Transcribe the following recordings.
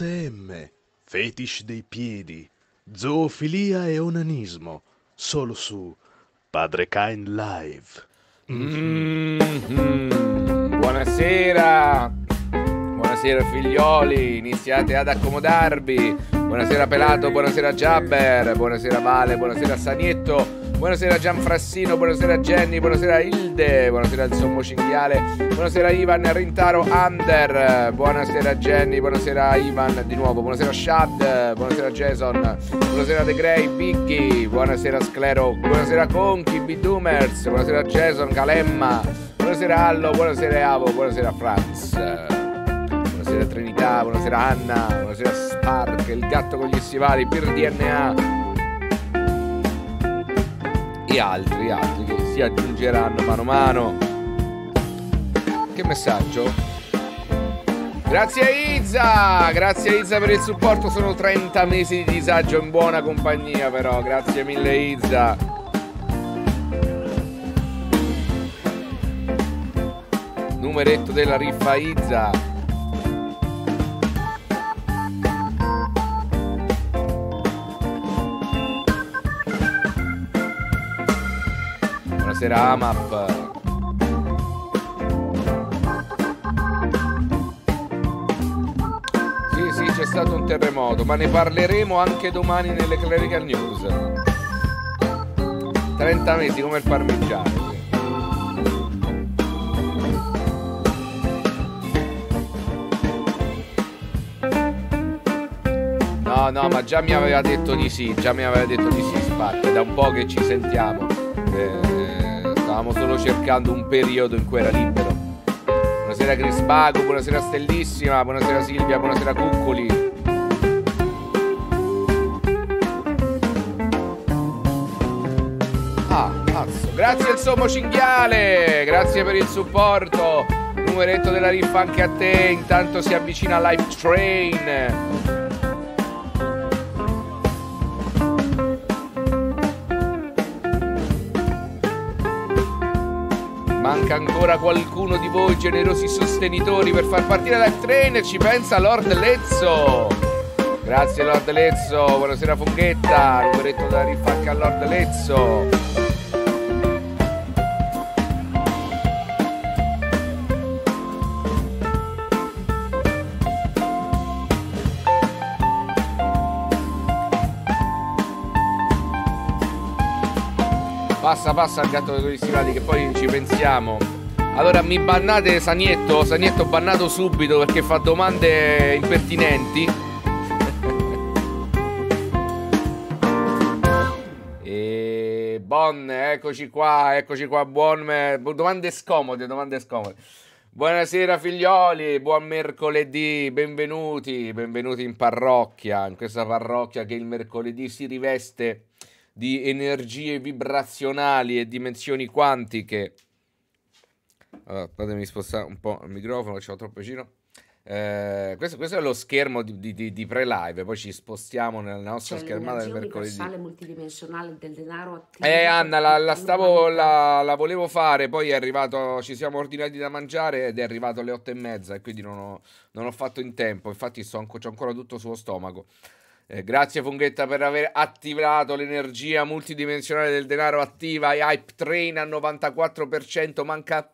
BDSM, fetish dei piedi, zoofilia e onanismo, solo su Padre Kind Live. Mm-hmm. Buonasera, buonasera figlioli, iniziate ad accomodarvi. Buonasera Pelato, buonasera Jabber, buonasera Vale, buonasera Sanietto. Buonasera Gianfrassino, buonasera Jenny, buonasera Ilde, buonasera il sommo cinghiale, buonasera Ivan Rintaro Under, buonasera Jenny, buonasera Ivan di nuovo, buonasera Shad, buonasera Jason, buonasera The Grey, Biggie, buonasera Sclero, buonasera Conchi, Bidumers, buonasera Jason, Calemma, buonasera Allo, buonasera Avo, buonasera Franz buonasera Trinità, buonasera Anna, buonasera Spark, il gatto con gli stivali, per DNA, e altri, altri che si aggiungeranno mano a mano. Che messaggio? Grazie a Izza, grazie Izza per il supporto, sono 30 mesi di disagio in buona compagnia però, grazie mille Izza. Numeretto della riffa Izza. sera AMAP. Sì, sì, c'è stato un terremoto, ma ne parleremo anche domani nelle Clerical News. 30 mesi come il parmigiano. No, no, ma già mi aveva detto di sì, già mi aveva detto di sì, Spark, da un po' che ci sentiamo. Stavamo solo cercando un periodo in cui era libero. Buonasera Crisbago, buonasera Stellissima, buonasera Silvia, buonasera Cuccoli. Ah, cazzo. Grazie al sommo cinghiale, grazie per il supporto. Numeretto della riffa anche a te, intanto si avvicina Life Train. Manca ancora qualcuno di voi generosi sostenitori per far partire la train, ci pensa Lord Lezzo. Grazie Lord Lezzo, buonasera Funghetta. numeretto da rifacca a Lord Lezzo. passa, passa il gatto dei stivali che poi ci pensiamo. Allora mi bannate Sanietto, Sanietto bannato subito perché fa domande impertinenti. e Bon, eccoci qua, eccoci qua, buon domande scomode, domande scomode. Buonasera figlioli, buon mercoledì, benvenuti, benvenuti in parrocchia, in questa parrocchia che il mercoledì si riveste di energie vibrazionali e dimensioni quantiche. Allora, fatemi spostare un po' il microfono, ce troppo vicino. Eh, questo, questo, è lo schermo di, di, di, pre-live, poi ci spostiamo nella nostra C'è cioè, schermata del mercoledì. multidimensionale del denaro attivo. Eh Anna, la, la, stavo, la, la, volevo fare, poi è arrivato, ci siamo ordinati da mangiare ed è arrivato alle otto e mezza e quindi non ho, non ho fatto in tempo, infatti sto, ho ancora tutto sullo stomaco. Eh, grazie Funghetta per aver attivato l'energia multidimensionale del denaro attiva e Hype Train al 94%, manca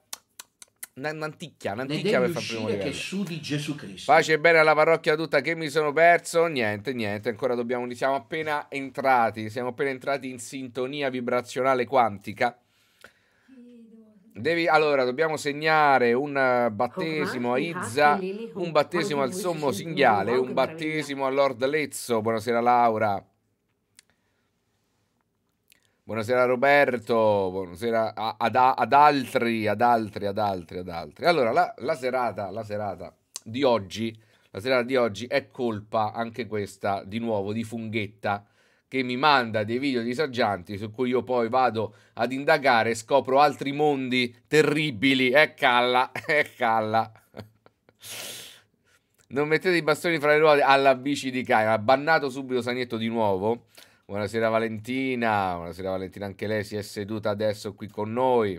un'anticchia, un'anticchia per far primo che su di Gesù Cristo. Pace e bene alla parrocchia tutta che mi sono perso, niente, niente, ancora dobbiamo, siamo appena entrati, siamo appena entrati in sintonia vibrazionale quantica Devi, allora, dobbiamo segnare un battesimo a Izza, un battesimo al Sommo Singhiale, un battesimo a Lord Lezzo. Buonasera Laura. Buonasera Roberto, buonasera ad, ad, altri, ad altri, ad altri, ad altri. Allora, la, la, serata, la serata di oggi, la serata di oggi è colpa anche questa, di nuovo, di Funghetta che mi manda dei video disagianti su cui io poi vado ad indagare e scopro altri mondi terribili. E eh, calla, e eh, calla. Non mettete i bastoni fra le ruote alla bici di Caio. Ha bannato subito Sanietto di nuovo. Buonasera Valentina, buonasera Valentina, anche lei si è seduta adesso qui con noi.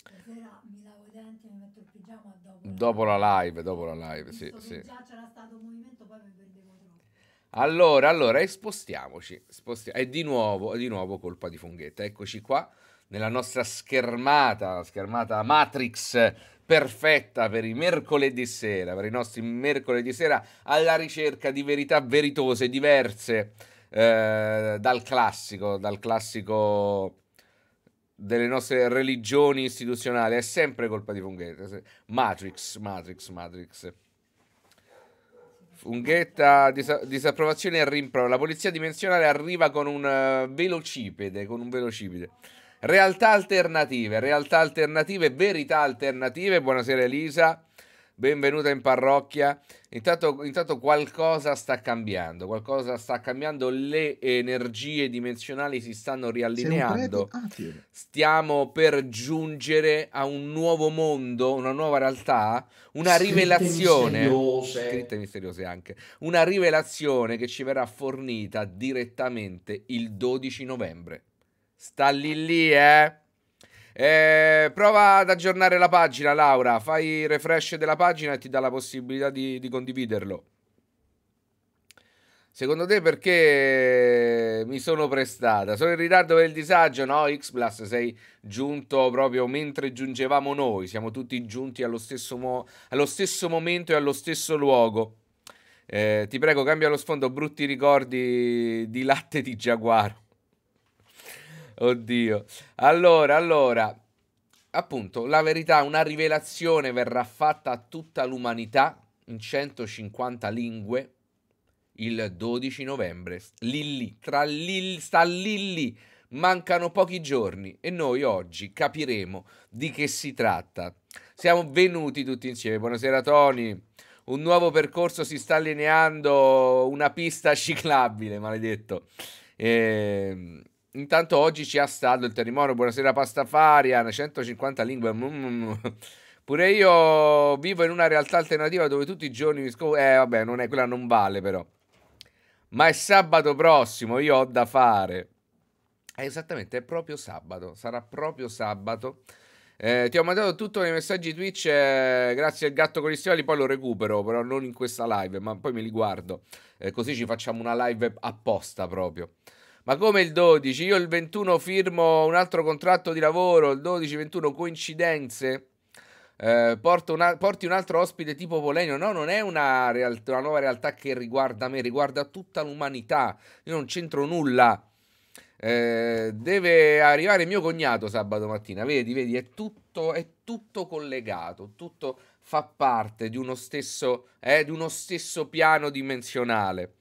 Stasera mi lavo i denti e mi metto il pigiama dopo. Dopo la live, dopo la live, sì, sì. Pigiama allora, allora, e spostiamoci. Spostiamo. E di nuovo, è di nuovo colpa di Funghetta. Eccoci qua nella nostra schermata, schermata Matrix perfetta per i mercoledì sera, per i nostri mercoledì sera alla ricerca di verità veritose, diverse eh, dal classico, dal classico delle nostre religioni istituzionali. È sempre colpa di Funghetta. Matrix, Matrix, Matrix. Funghetta, disapprovazione e rimprovero. La polizia dimensionale arriva con un eh, velocipede, con un velocipede. Realtà alternative, realtà alternative, verità alternative. Buonasera Elisa benvenuta in parrocchia. Intanto, intanto, qualcosa sta cambiando, qualcosa sta cambiando, le energie dimensionali si stanno riallineando. Ah, Stiamo per giungere a un nuovo mondo, una nuova realtà, una scritte rivelazione, misteriose. scritte misteriose anche, una rivelazione che ci verrà fornita direttamente il 12 novembre. Sta lì lì, eh? Eh, prova ad aggiornare la pagina, Laura. Fai il refresh della pagina e ti dà la possibilità di, di condividerlo. Secondo te perché mi sono prestata? Sono in ritardo per il disagio? No, X-Blast, sei giunto proprio mentre giungevamo noi. Siamo tutti giunti allo stesso, mo- allo stesso momento e allo stesso luogo. Eh, ti prego, cambia lo sfondo, brutti ricordi di latte di giaguaro. Oddio. Allora, allora, appunto, la verità, una rivelazione verrà fatta a tutta l'umanità in 150 lingue il 12 novembre. Lì lì, tra lì, sta lì lì, mancano pochi giorni e noi oggi capiremo di che si tratta. Siamo venuti tutti insieme. Buonasera Tony. Un nuovo percorso si sta allineando, una pista ciclabile, maledetto. Ehm... Intanto oggi ci ha stato il terremoto. Buonasera Pastafaria, 150 lingue. Mm, mm, mm. Pure io vivo in una realtà alternativa dove tutti i giorni mi scopo. Eh vabbè, non è, quella non vale però. Ma è sabato prossimo, io ho da fare. È eh, esattamente, è proprio sabato. Sarà proprio sabato. Eh, ti ho mandato tutto nei messaggi Twitch, eh, grazie al gatto con gli stivali. poi lo recupero, però non in questa live, ma poi me li guardo. Eh, così ci facciamo una live apposta proprio. Ma come il 12? Io il 21 firmo un altro contratto di lavoro, il 12-21 coincidenze. Eh, una, porti un altro ospite tipo Polenio. No, non è una, realtà, una nuova realtà che riguarda me, riguarda tutta l'umanità. Io non c'entro nulla. Eh, deve arrivare mio cognato sabato mattina. Vedi, vedi, è tutto, è tutto collegato, tutto fa parte di uno stesso, eh, di uno stesso piano dimensionale.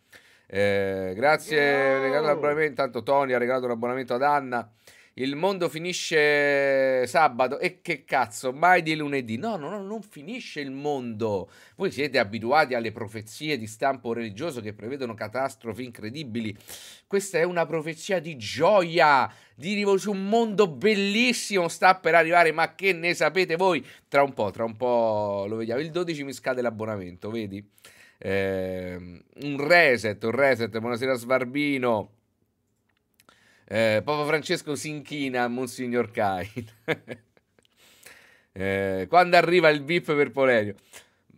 Eh, grazie, Yo. regalato l'abbonamento. Tanto Tony ha regalato un abbonamento ad Anna. Il mondo finisce sabato e che cazzo, mai di lunedì. No, no, no, non finisce il mondo. Voi siete abituati alle profezie di stampo religioso che prevedono catastrofi incredibili. Questa è una profezia di gioia, di rivoluzione, un mondo bellissimo sta per arrivare, ma che ne sapete voi? Tra un po', tra un po' lo vediamo. Il 12 mi scade l'abbonamento, vedi? eh, un reset, un reset, buonasera Svarbino. Eh, Papa Francesco si inchina a Monsignor Cain. eh, quando arriva il VIP per Polerio?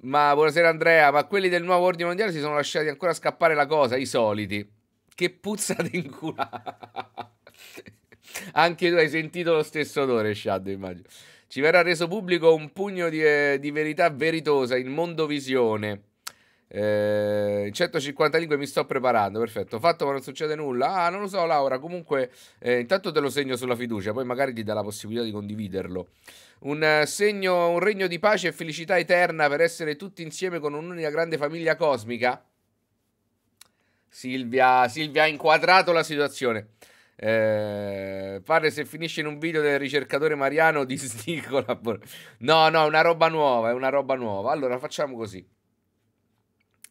Ma buonasera Andrea, ma quelli del nuovo ordine mondiale si sono lasciati ancora scappare la cosa, i soliti. Che puzza di d'inculata. Anche tu hai sentito lo stesso odore, Shadow, immagino. Ci verrà reso pubblico un pugno di, eh, di verità veritosa in Mondovisione eh, 150 lingue mi sto preparando, perfetto. Fatto ma non succede nulla. Ah, non lo so, Laura. Comunque, eh, intanto te lo segno sulla fiducia, poi magari ti dà la possibilità di condividerlo. Un eh, segno, un regno di pace e felicità eterna per essere tutti insieme con un'unica grande famiglia cosmica. Silvia, Silvia ha inquadrato la situazione. Eh, pare se finisce in un video del ricercatore Mariano di Snicola. No, no, è una roba nuova, è una roba nuova. Allora facciamo così.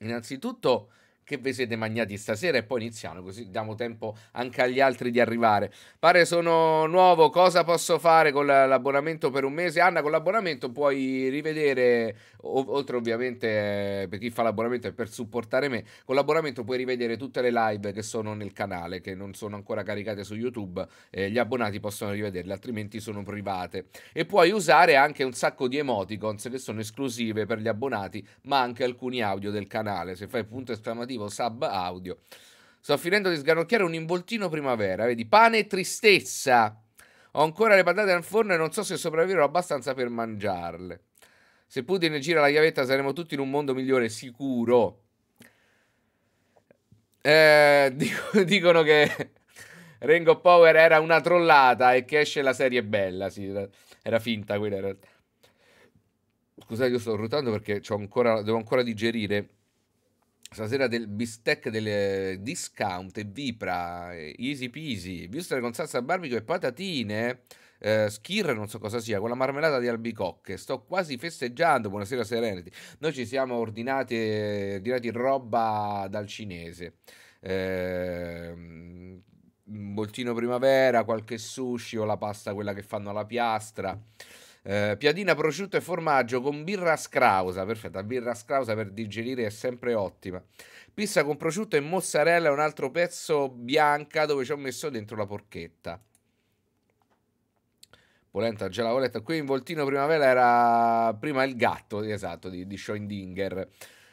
Innanzitutto che vi siete magnati stasera e poi iniziamo così diamo tempo anche agli altri di arrivare. Pare sono nuovo, cosa posso fare con l'abbonamento per un mese? Anna, con l'abbonamento puoi rivedere, oltre ovviamente eh, per chi fa l'abbonamento e per supportare me, con l'abbonamento puoi rivedere tutte le live che sono nel canale, che non sono ancora caricate su YouTube, eh, gli abbonati possono rivederle, altrimenti sono private. E puoi usare anche un sacco di emoticons che sono esclusive per gli abbonati, ma anche alcuni audio del canale. Se fai punto esclamativo relativo sub audio. Sto finendo di sganocchiare un involtino primavera, vedi, pane e tristezza. Ho ancora le patate al forno e non so se sopravviverò abbastanza per mangiarle. Se Putin gira la chiavetta saremo tutti in un mondo migliore, sicuro. Eh, dicono che Rengo Power era una trollata e che esce la serie bella. Sì, era, finta quella in realtà. Scusate, io sto ruotando perché ancora, devo ancora digerire Stasera del bistec del eh, discount e vipra, eh, easy peasy, bistec con salsa barbecue e patatine, eh, skir non so cosa sia, con la marmellata di albicocche, sto quasi festeggiando, buonasera Serenity, noi ci siamo ordinati, ordinati eh, roba dal cinese, eh, boltino primavera, qualche sushi o la pasta quella che fanno alla piastra, eh, piadina prosciutto e formaggio con birra scrausa, perfetta, birra scrausa per digerire è sempre ottima. Pizza con prosciutto e mozzarella e un altro pezzo bianca dove ci ho messo dentro la porchetta. Polenta già l'avevo letta. Qui in voltino primavera era prima il gatto, esatto, di, di Schoendinger.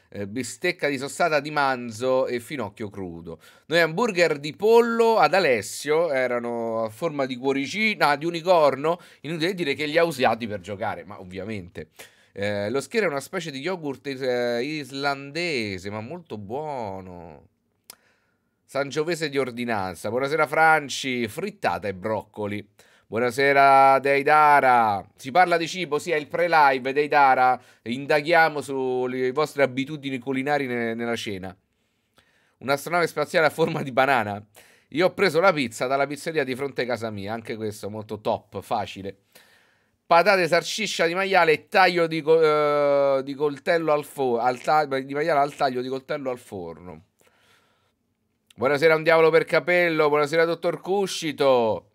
Eh, bistecca di sossata di manzo e finocchio crudo. Noi hamburger di pollo ad Alessio erano a forma di cuoricina, ah, di unicorno, inutile dire che li ha usati per giocare, ma ovviamente. Eh, lo schiera è una specie di yogurt is- eh, islandese, ma molto buono. Sangiovese di ordinanza. Buonasera Franci, frittata e broccoli. Buonasera Deidara. Si parla di cibo, sì, è il pre-live Deidara. Indaghiamo sulle vostre abitudini culinarie ne- nella cena. Un'astronave spaziale a forma di banana. Io ho preso la pizza dalla pizzeria di fronte a casa mia, anche questo molto top, facile. Patate sarciscia di maiale e taglio di, co- eh, di coltello al forno, ta- di maiale al taglio di coltello al forno. Buonasera un diavolo per capello, buonasera dottor Cuscito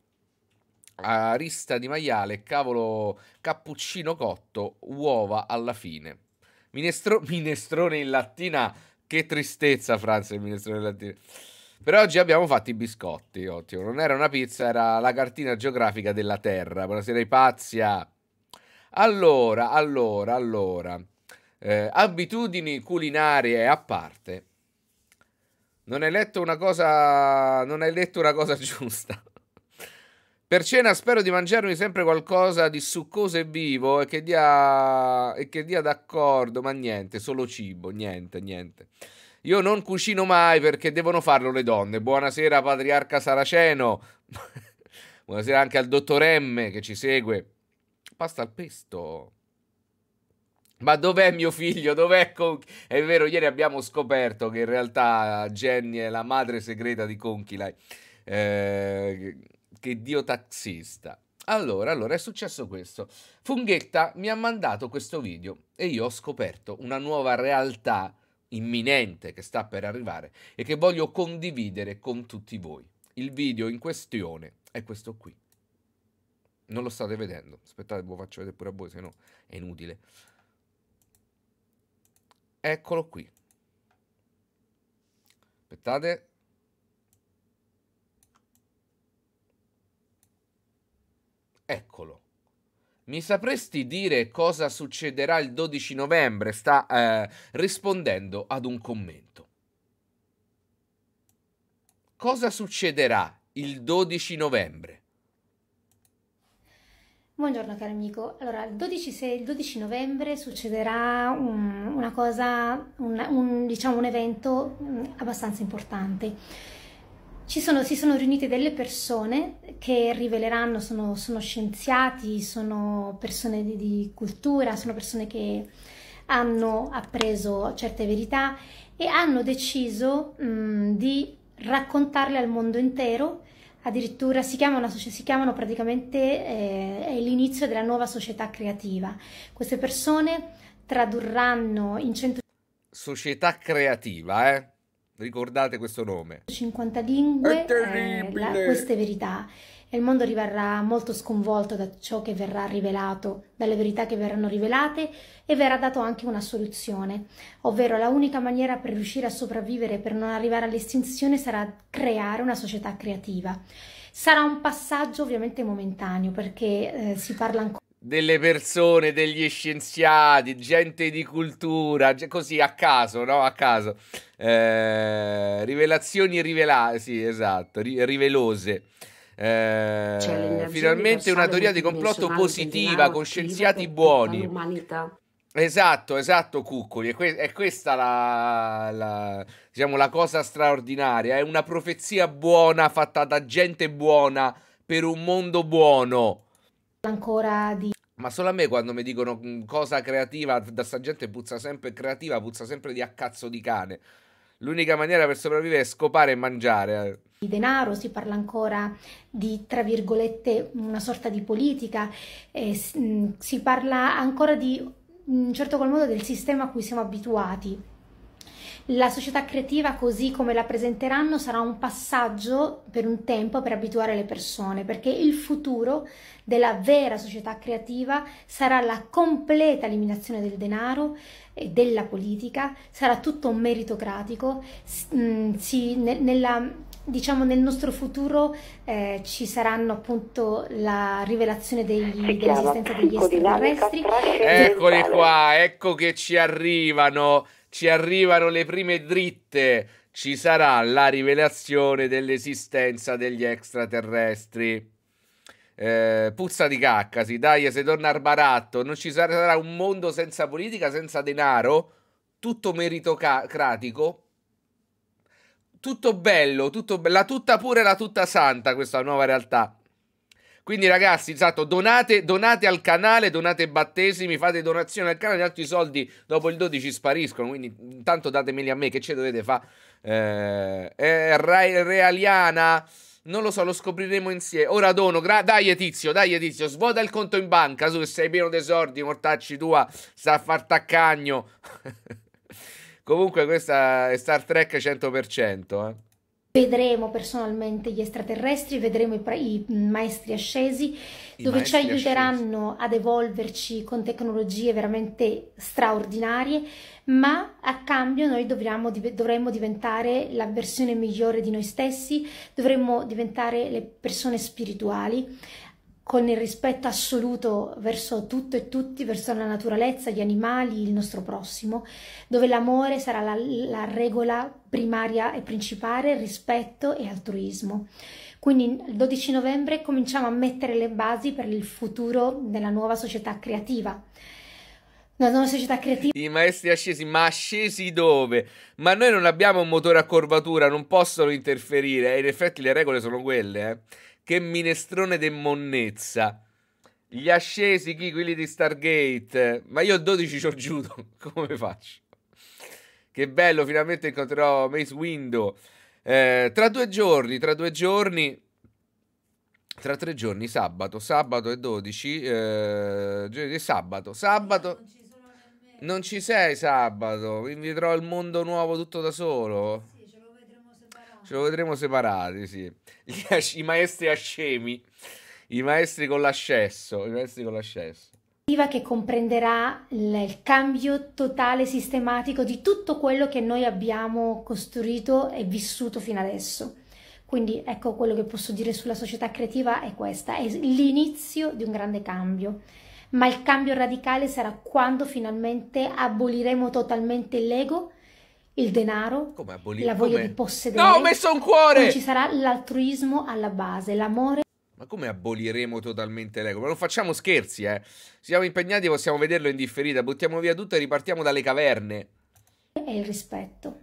arista di maiale, cavolo cappuccino cotto, uova alla fine. Minestro, minestrone in lattina, che tristezza Franza il minestrone in lattina. Per oggi abbiamo fatto i biscotti, ottimo. Non era una pizza, era la cartina geografica della Terra. Buonasera Ipazia. Ah. Allora, allora, allora. Eh, abitudini culinarie a parte. Non hai letto una cosa... Non hai letto una cosa giusta. Per cena spero di mangiarmi sempre qualcosa di succoso e vivo e che dia, e che dia d'accordo, ma niente, solo cibo, niente, niente. Io non cucino mai perché devono farlo le donne. Buonasera patriarca Saraceno, buonasera anche al dottor M che ci segue. Pasta al pesto. Ma dov'è mio figlio? Dov'è Conchi? È vero, ieri abbiamo scoperto che in realtà Jenny è la madre segreta di Conchilai. Eh, che Dio taxista. Allora, allora è successo questo. Funghetta mi ha mandato questo video e io ho scoperto una nuova realtà imminente che sta per arrivare e che voglio condividere con tutti voi. Il video in questione è questo qui. Non lo state vedendo, aspettate, lo faccio vedere pure a voi, se no è inutile. Eccolo qui. Aspettate, Eccolo. Mi sapresti dire cosa succederà il 12 novembre? Sta eh, rispondendo ad un commento. Cosa succederà il 12 novembre? Buongiorno caro amico, allora il 12, il 12 novembre succederà un, una cosa, un, un, diciamo un evento mm, abbastanza importante sono, si sono riunite delle persone che riveleranno, sono, sono scienziati, sono persone di, di, cultura, sono persone che hanno appreso certe verità e hanno deciso mh, mm, di raccontarle al mondo intero, addirittura si chiamano, si chiamano praticamente eh, l'inizio della nuova società creativa. Queste persone tradurranno in centro... Società creativa, eh? Ricordate questo nome. 50 lingue, eh, la, queste verità. E il mondo rimarrà molto sconvolto da ciò che verrà rivelato, dalle verità che verranno rivelate e verrà dato anche una soluzione, ovvero la unica maniera per riuscire a sopravvivere, per non arrivare all'estinzione, sarà creare una società creativa. Sarà un passaggio ovviamente momentaneo perché eh, si parla ancora delle persone, degli scienziati, gente di cultura, così a caso, no? A caso. Eh, rivelazioni rivelate, sì, esatto, ri- rivelose. Eh, cioè, finalmente una teoria di complotto positiva con scienziati buoni. L'umanità. Esatto, esatto, Cuccoli. È, que- è questa la, la, diciamo, la cosa straordinaria. È una profezia buona fatta da gente buona per un mondo buono ancora di... Ma solo a me quando mi dicono mm, cosa creativa, da sta gente puzza sempre creativa, puzza sempre di a cazzo di cane. L'unica maniera per sopravvivere è scopare e mangiare. Eh. Di denaro, si parla ancora di, tra virgolette, una sorta di politica, eh, si parla ancora di, in un certo qual modo, del sistema a cui siamo abituati. La società creativa, così come la presenteranno, sarà un passaggio per un tempo per abituare le persone, perché il futuro della vera società creativa sarà la completa eliminazione del denaro e della politica, sarà tutto meritocratico, mm, si, nella, diciamo nel nostro futuro eh, ci saranno appunto la rivelazione degli, dell'esistenza degli extraterrestri. Eccoli qua, ecco che ci arrivano ci arrivano le prime dritte, ci sarà la rivelazione dell'esistenza degli extraterrestri. Eh, puzza di cacca, si dai, se torna al baratto, non ci sarà un mondo senza politica, senza denaro, tutto meritocratico, tutto bello, tutto be- la tutta pure la tutta santa questa nuova realtà. Quindi ragazzi, esatto, donate, donate al canale, donate battesimi, fate donazioni al canale, altri soldi dopo il 12 spariscono, quindi intanto datemeli a me, che ce dovete fare? Eh, eh, Realiana... Non lo so, lo scopriremo insieme. Ora dono, dai tizio, dai tizio, svuota il conto in banca, su che sei pieno di d'esordi, mortacci tua, sta a far taccagno. Comunque questa è Star Trek 100%, eh. Vedremo personalmente gli extraterrestri, vedremo i, i maestri ascesi, I dove maestri ci aiuteranno ascesi. ad evolverci con tecnologie veramente straordinarie, ma a cambio noi dovremmo, dovremmo diventare la versione migliore di noi stessi, dovremmo diventare le persone spirituali, con il rispetto assoluto verso tutto e tutti, verso la naturalezza, gli animali, il nostro prossimo, dove l'amore sarà la, la regola primaria e principale, rispetto e altruismo. Quindi il 12 novembre cominciamo a mettere le basi per il futuro della nuova società creativa. La nuova società creativa. I maestri ascesi, ma ascesi dove? Ma noi non abbiamo un motore a curvatura, non possono interferire. E eh, in effetti le regole sono quelle, eh. Che minestrone de monnezza. Gli ascesi, chi? Quelli di Stargate. Ma io il 12 c'ho giudo. Come faccio? Che bello, finalmente incontrerò Mace Window. Eh, tra due giorni, tra due giorni... Tra tre giorni, sabato, sabato e 12, eh, sabato, sabato... Non ci, non ci sei sabato, quindi vedrò il mondo nuovo tutto da solo. Sì. Ce lo vedremo separati, sì. I maestri ascemi, i maestri con l'ascesso, i maestri con l'ascesso. Che comprenderà il cambio totale sistematico di tutto quello che noi abbiamo costruito e vissuto fino adesso. Quindi ecco quello che posso dire sulla società creativa è questa, è l'inizio di un grande cambio. Ma il cambio radicale sarà quando finalmente aboliremo totalmente l'ego il denaro, la voglia di possedere. No, ho messo un cuore! ci sarà l'altruismo alla base, l'amore. Ma come aboliremo totalmente l'ego? Ma non facciamo scherzi, eh. Siamo impegnati, possiamo vederlo in differita. Buttiamo via tutto e ripartiamo dalle caverne. E il rispetto.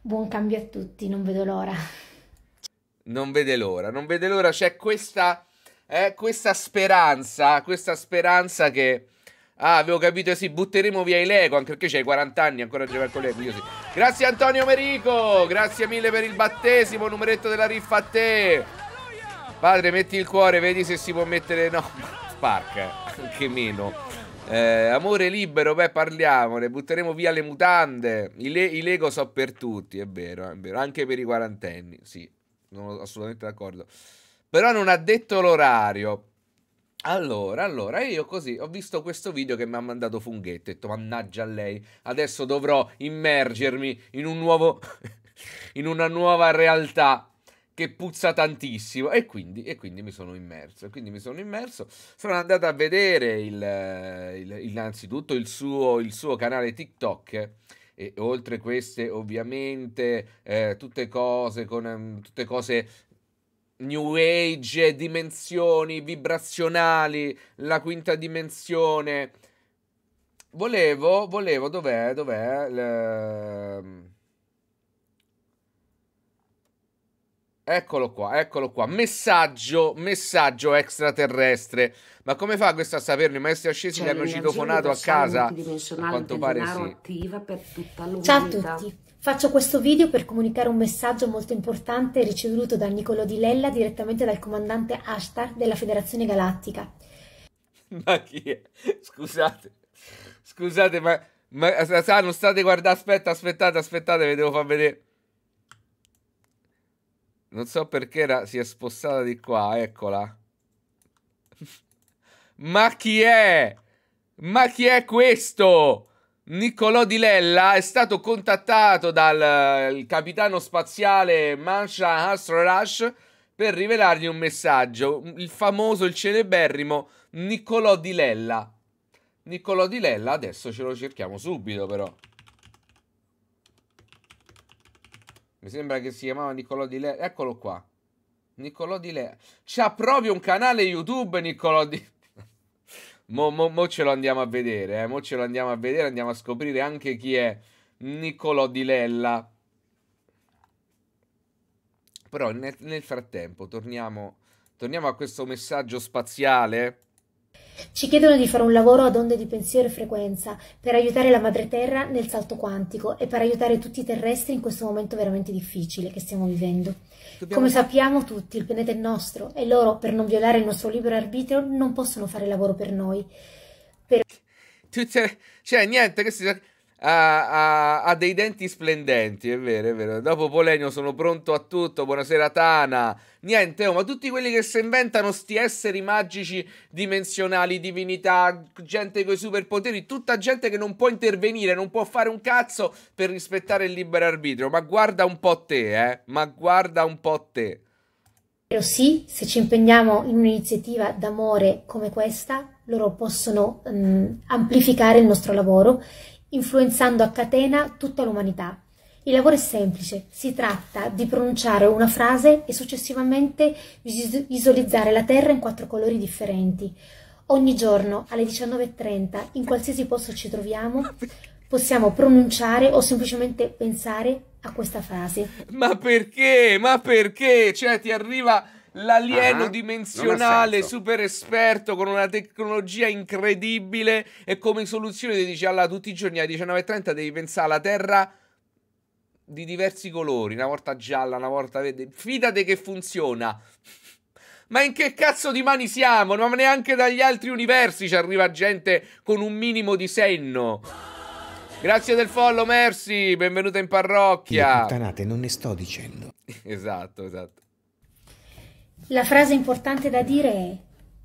Buon cambio a tutti, non vedo l'ora. Non vede l'ora, non vede l'ora. C'è questa, eh, questa speranza, questa speranza che Ah, avevo capito, sì, butteremo via i Lego, anche perché c'hai 40 anni ancora a giocare con Lego, io sì. Grazie Antonio Merico, grazie mille per il battesimo, numeretto della riffa a te. Padre, metti il cuore, vedi se si può mettere... No, Spark, anche meno. Eh, amore libero, beh, parliamone, butteremo via le mutande. I, le i Lego so per tutti, è vero, è vero, anche per i quarantenni, sì, sono assolutamente d'accordo. Però non ha detto l'orario. Allora, allora, io così ho visto questo video che mi ha mandato Funghetto e ho detto mannaggia lei, adesso dovrò immergermi in un nuovo, in una nuova realtà che puzza tantissimo e quindi, e quindi mi sono immerso, e quindi mi sono immerso, sono andato a vedere il, il, innanzitutto il suo, il suo canale TikTok e oltre queste ovviamente eh, tutte cose con ehm, tutte cose New Age, eh, dimensioni vibrazionali, la quinta dimensione. Volevo, volevo, dov'è, dov'è? Le... Eccolo qua, eccolo qua. Messaggio, messaggio extraterrestre. Ma come fa questo a saperne? I maestri ascesi cioè, li hanno citofonato a casa. A quanto pare sì. per tutta Ciao a tutti. Faccio questo video per comunicare un messaggio molto importante ricevuto da Niccolò Di Lella direttamente dal comandante Ashtar della Federazione Galattica. Ma chi è? Scusate, scusate, ma, ma sa, non state guardando. Aspetta, aspettate, aspettate, vi devo far vedere. Non so perché era, si è spostata di qua, eccola. ma chi è? Ma chi è questo? Niccolò Di Lella è stato contattato dal eh, capitano spaziale Mansha Hasrash per rivelargli un messaggio. Il famoso, il celeberrimo Niccolò Di Lella. Niccolò Di Lella, adesso ce lo cerchiamo subito però. Mi sembra che si chiamava Niccolò Di Lella. Eccolo qua. Niccolò Di Lella. C'ha proprio un canale YouTube Niccolò Di Lella. Mo, mo, mo, ce lo andiamo a vedere, eh. Mo ce lo andiamo a vedere, andiamo a scoprire anche chi è Niccolò Di Lella. Però nel, nel frattempo torniamo, torniamo a questo messaggio spaziale. Ci chiedono di fare un lavoro ad onde di pensiero e frequenza per aiutare la madre terra nel salto quantico e per aiutare tutti i terrestri in questo momento veramente difficile che stiamo vivendo. Dobbiamo... Come sappiamo tutti, il pianeta è nostro e loro, per non violare il nostro libero arbitrio, non possono fare lavoro per noi. Per... Tutte... Cioè, niente, questi ha, ha, ha, dei denti splendenti, è vero, è vero. Dopo Polenio sono pronto a tutto, buonasera Tana. Niente, oh, ma tutti quelli che si inventano sti esseri magici dimensionali, divinità, gente con i superpoteri, tutta gente che non può intervenire, non può fare un cazzo per rispettare il libero arbitrio. Ma guarda un po' te, eh, ma guarda un po' te. Sì, se ci impegniamo in un'iniziativa d'amore come questa, loro possono um, amplificare il nostro lavoro influenzando a catena tutta l'umanità. Il lavoro è semplice, si tratta di pronunciare una frase e successivamente visualizzare la Terra in quattro colori differenti. Ogni giorno alle 19.30, in qualsiasi posto ci troviamo, possiamo pronunciare o semplicemente pensare a questa frase. Ma perché? Ma perché? Cioè ti arriva l'alieno uh ah, -huh. dimensionale super esperto con una tecnologia incredibile e come soluzione ti dice alla tutti i giorni alle 19.30 devi pensare alla Terra di diversi colori, una volta gialla, una volta verde, fidate che funziona. Ma in che cazzo di mani siamo? Ma neanche dagli altri universi ci arriva gente con un minimo di senno. Grazie del follow, merci benvenuta in parrocchia. puttanate non ne sto dicendo. esatto, esatto. La frase importante da dire è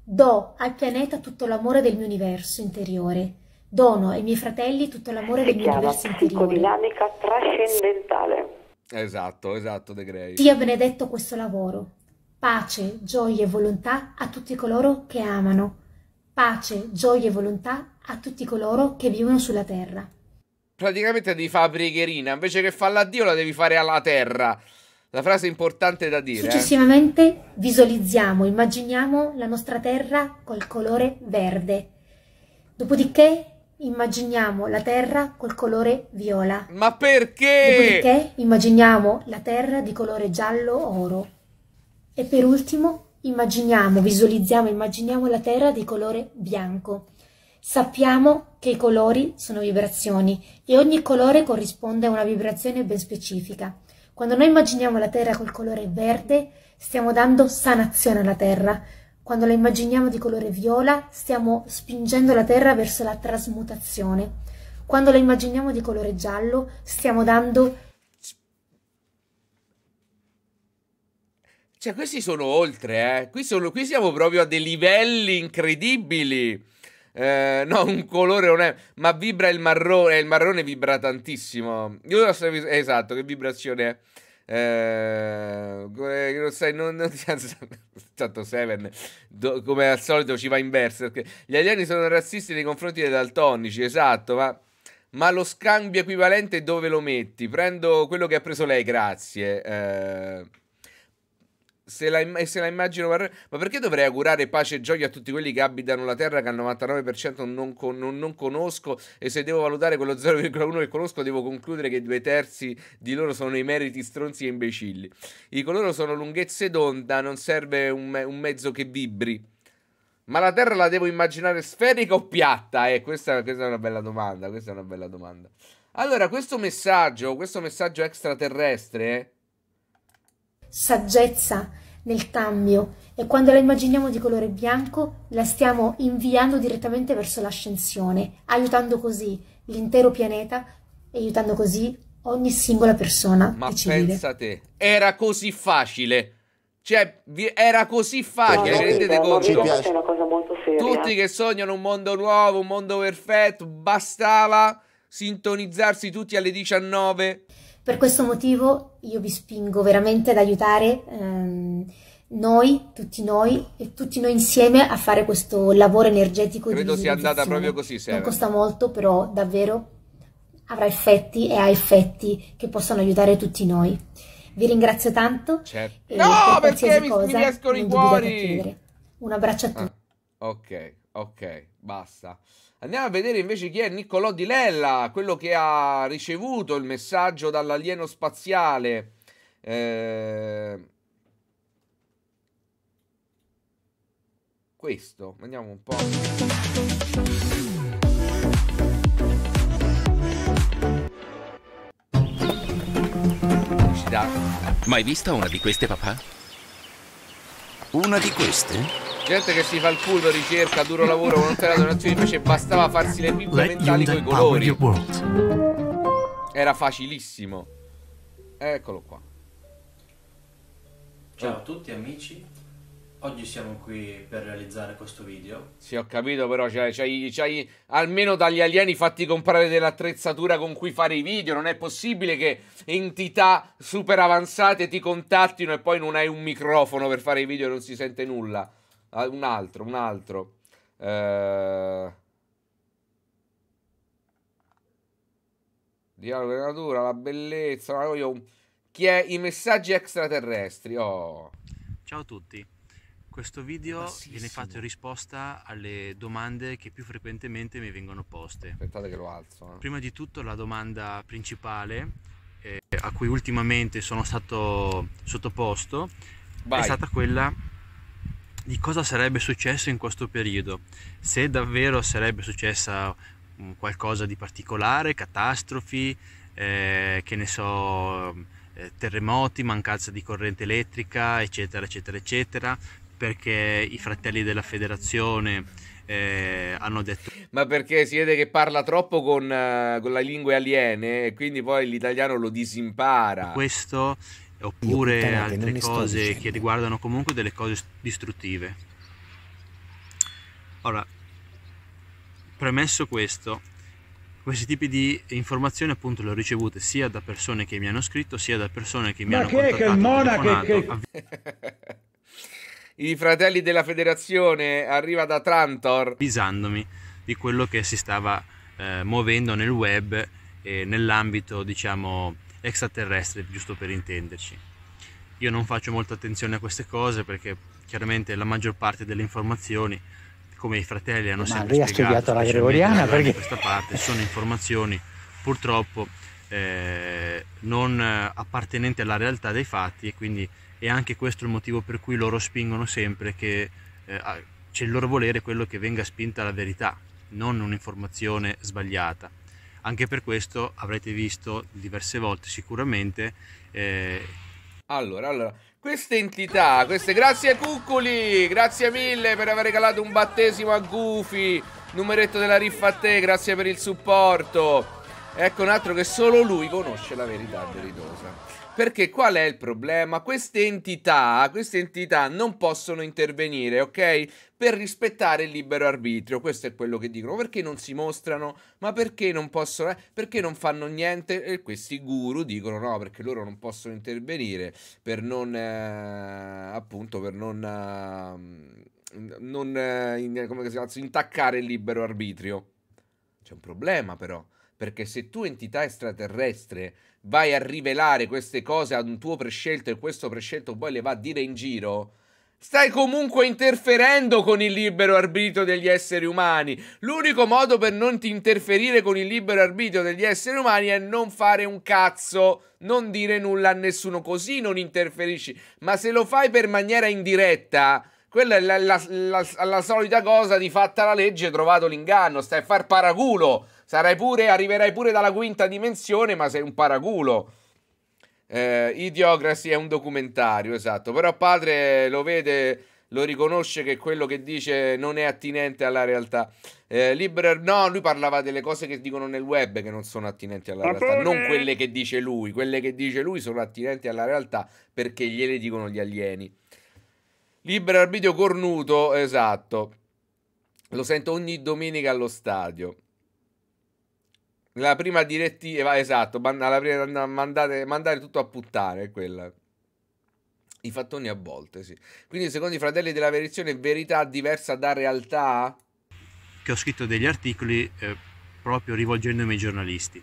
Do al pianeta tutto l'amore del mio universo interiore. Dono ai miei fratelli tutto l'amore si del mio universo interiore. dinamica trascendentale. Esatto, esatto, De Grey. Sia benedetto questo lavoro. Pace, gioia e volontà a tutti coloro che amano. Pace, gioia e volontà a tutti coloro che vivono sulla terra. Praticamente devi fare la pregherina, invece che farla a Dio la devi fare alla terra. La frase importante da dire. Eh. Successivamente eh? visualizziamo, immaginiamo la nostra terra col colore verde. Dopodiché immaginiamo la terra col colore viola. Ma perché? Dopodiché immaginiamo la terra di colore giallo oro. E per ultimo immaginiamo, visualizziamo, immaginiamo la terra di colore bianco. Sappiamo che i colori sono vibrazioni e ogni colore corrisponde a una vibrazione ben specifica. Quando noi immaginiamo la terra col colore verde, stiamo dando sanazione alla terra. Quando la immaginiamo di colore viola, stiamo spingendo la terra verso la trasmutazione. Quando la immaginiamo di colore giallo, stiamo dando... Cioè, questi sono oltre, eh? Qui, sono, qui siamo proprio a dei livelli incredibili. Eh, no, un colore non è, ma vibra il marrone, eh, il marrone vibra tantissimo. Io lo so, esatto, che vibrazione è. Eh, eh non sai, non, non ti tanto Seven do, come al solito ci va in verso perché gli alieni sono razzisti nei confronti dei daltonici, esatto, ma, ma lo scambio equivalente dove lo metti? Prendo quello che ha preso lei, grazie. Eh, se la, imm- se la, immagino, ma perché dovrei augurare pace e gioia a tutti quelli che abitano la Terra che al 99% non, con- non-, non conosco e se devo valutare quello 0,1 che conosco devo concludere che due terzi di loro sono i meriti stronzi e imbecilli. I coloro sono lunghezze d'onda, non serve un, un mezzo che vibri. Ma la Terra la devo immaginare sferica o piatta? Eh, questa, questa è una bella domanda, questa è una bella domanda. Allora, questo messaggio, questo messaggio extraterrestre... Eh, saggezza nel cambio e quando la immaginiamo di colore bianco la stiamo inviando direttamente verso l'ascensione, aiutando così l'intero pianeta e aiutando così ogni singola persona. Ma pensate, te, era così facile. Cioè, era così facile, no, rendete conto? Ci piace. Tutti che sognano un mondo nuovo, un mondo perfetto, bastava sintonizzarsi tutti alle 19. Per questo motivo io vi spingo veramente ad aiutare ehm, noi, tutti noi e tutti noi insieme a fare questo lavoro energetico Credo sia andata proprio così, Sera. Non costa molto, però davvero avrà effetti e ha effetti che possono aiutare tutti noi. Vi ringrazio tanto. Certo. no, per perché mi, cosa, mi riescono i cuori. Un abbraccio a tutti. Ah, ok, ok, basta. Andiamo a vedere invece chi è Niccolò Di Lella, quello che ha ricevuto il messaggio dall'alieno spaziale. Eh... Questo, andiamo un po'. Mai vista una di queste, papà? Una di queste? gente che si fa il culo, ricerca, duro lavoro, volontà volontariato, donazione, invece bastava farsi le bibbie mentali con i colori. Era facilissimo. Eccolo qua. Ciao a tutti amici, oggi siamo qui per realizzare questo video. Sì, ho capito, però c'hai, cioè, cioè, almeno dagli alieni fatti comprare dell'attrezzatura con cui fare i video. Non è possibile che entità super avanzate ti contattino e poi non hai un microfono per fare i video e non si sente nulla. Ah, un altro, un altro. Eh... Dialogo della natura, la bellezza. Ma voglio... Chi è i messaggi extraterrestri? Oh. Ciao a tutti. Questo video Bassissimo. viene fatto in risposta alle domande che più frequentemente mi vengono poste. Aspettate che lo alzo. Eh. Prima di tutto la domanda principale eh, a cui ultimamente sono stato sottoposto Vai. è stata quella di cosa sarebbe successo in questo periodo, se davvero sarebbe successa mm, qualcosa di particolare, catastrofi, eh, che ne so, eh, terremoti, mancanza di corrente elettrica, eccetera, eccetera, eccetera, perché i fratelli della federazione eh, hanno detto... Ma perché si vede che parla troppo con, uh, con la lingua aliene e quindi poi l'italiano lo disimpara. Questo oppure altre cose che riguardano comunque delle cose distruttive. Ora, premesso questo, questi tipi di informazioni appunto le ho ricevute sia da persone che mi hanno scritto, sia da persone che mi Ma hanno che contattato. Ma che è che il monaco che... I fratelli della federazione arriva da Trantor. Avvisandomi di quello che si stava eh, muovendo nel web e nell'ambito, diciamo, extraterrestre, giusto per intenderci. Io non faccio molta attenzione a queste cose perché chiaramente la maggior parte delle informazioni, come i fratelli hanno Ma sempre spiegato, studiato la gregoriana perché questa parte sono informazioni purtroppo eh, non appartenenti alla realtà dei fatti e quindi è anche questo il motivo per cui loro spingono sempre che eh, c'è il loro volere quello che venga spinta la verità, non un'informazione sbagliata anche per questo avrete visto diverse volte sicuramente eh... allora, allora, queste entità, queste grazie a Cuccoli, grazie mille per aver regalato un battesimo a Goofy, numeretto della riffa a te, grazie per il supporto. Ecco un altro che solo lui conosce la verità veritosa. Perché qual è il problema? Queste entità, queste entità non possono intervenire, ok? Per rispettare il libero arbitrio, questo è quello che dicono. Perché non si mostrano? Ma perché non possono? Eh? Perché non fanno niente? E questi guru dicono no, perché loro non possono intervenire per non, eh, appunto, per non, eh, non eh, in, come si chiama, intaccare il libero arbitrio. C'è un problema però, perché se tu entità extraterrestre vai a rivelare queste cose ad un tuo prescelto e questo prescelto poi le va a dire in giro, Stai comunque interferendo con il libero arbitrio degli esseri umani. L'unico modo per non ti interferire con il libero arbitrio degli esseri umani è non fare un cazzo, non dire nulla a nessuno, così non interferisci. Ma se lo fai per maniera indiretta, quella è la, la, la, la solita cosa di fatta la legge, trovato l'inganno, stai a far paraculo Sarai pure, arriverai pure dalla quinta dimensione, ma sei un paraculo. Eh, Idiocracy è un documentario, esatto. Però padre lo vede, lo riconosce che quello che dice non è attinente alla realtà. Eh, Liber... No, lui parlava delle cose che dicono nel web che non sono attinenti alla realtà, non quelle che dice lui. Quelle che dice lui sono attinenti alla realtà perché gliele dicono gli alieni. Libero arbitrio cornuto, esatto. Lo sento ogni domenica allo stadio. La prima direttiva, eh, esatto, alla prima, mandare, mandare tutto a puttare, quella. I fattoni a volte, sì. Quindi secondo i fratelli della verizione, verità diversa da realtà? Che ho scritto degli articoli eh, proprio rivolgendomi ai giornalisti.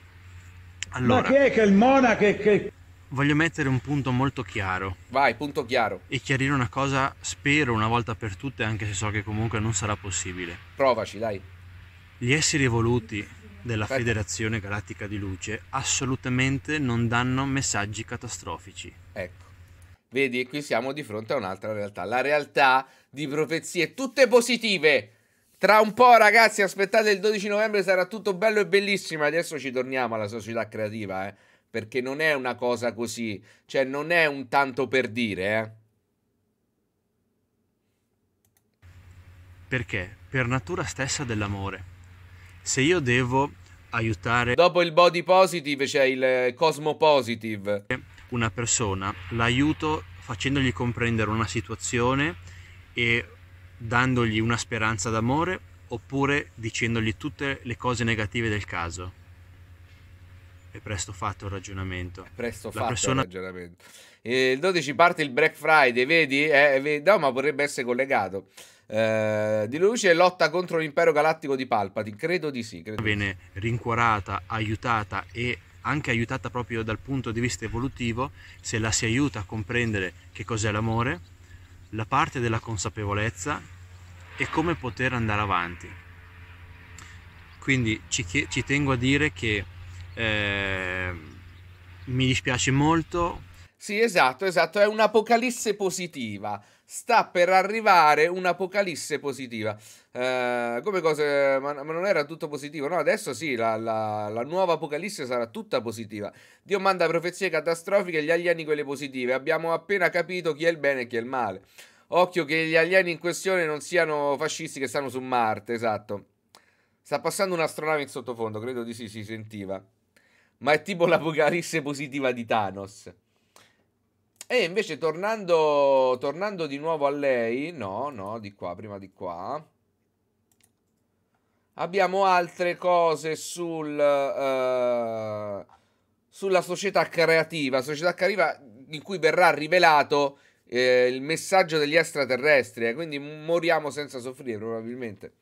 Allora, Ma che è che il monaco è che... Voglio mettere un punto molto chiaro. Vai, punto chiaro. E chiarire una cosa, spero una volta per tutte, anche se so che comunque non sarà possibile. Provaci, dai. Gli esseri evoluti della Federazione Galattica di Luce assolutamente non danno messaggi catastrofici. Ecco. Vedi, qui siamo di fronte a un'altra realtà, la realtà di profezie tutte positive. Tra un po', ragazzi, aspettate il 12 novembre sarà tutto bello e bellissimo. Adesso ci torniamo alla società creativa, eh, perché non è una cosa così, cioè non è un tanto per dire, eh. Perché per natura stessa dell'amore se io devo aiutare... Dopo il body positive c'è il eh, cosmo positive. Una persona, l'aiuto facendogli comprendere una situazione e dandogli una speranza d'amore oppure dicendogli tutte le cose negative del caso. È presto fatto il ragionamento. È presto La fatto persona... il ragionamento. Il 12 parte il Black Friday, vedi? Eh, vedi? No, ma potrebbe essere collegato. Eh, di luce lotta contro l'impero galattico di Palpatine, credo di sì. Credo Viene rincuorata, aiutata e anche aiutata proprio dal punto di vista evolutivo, se la si aiuta a comprendere che cos'è l'amore, la parte della consapevolezza e come poter andare avanti. Quindi ci, ci tengo a dire che eh, mi dispiace molto. Sì, esatto, esatto, è un'apocalisse positiva sta per arrivare un'apocalisse positiva. Eh, come cose, ma, ma, non era tutto positivo, no? Adesso sì, la, la, la, nuova apocalisse sarà tutta positiva. Dio manda profezie catastrofiche e gli alieni quelle positive. Abbiamo appena capito chi è il bene e chi è il male. Occhio che gli alieni in questione non siano fascisti che stanno su Marte, esatto. Sta passando un'astronave in sottofondo, credo di sì, si sentiva. Ma è tipo l'apocalisse positiva di Thanos. E invece tornando, tornando di nuovo a lei, no, no, di qua, prima di qua. Abbiamo altre cose sul, uh, sulla società creativa, società creativa in cui verrà rivelato eh, il messaggio degli extraterrestri, eh, quindi moriamo senza soffrire probabilmente.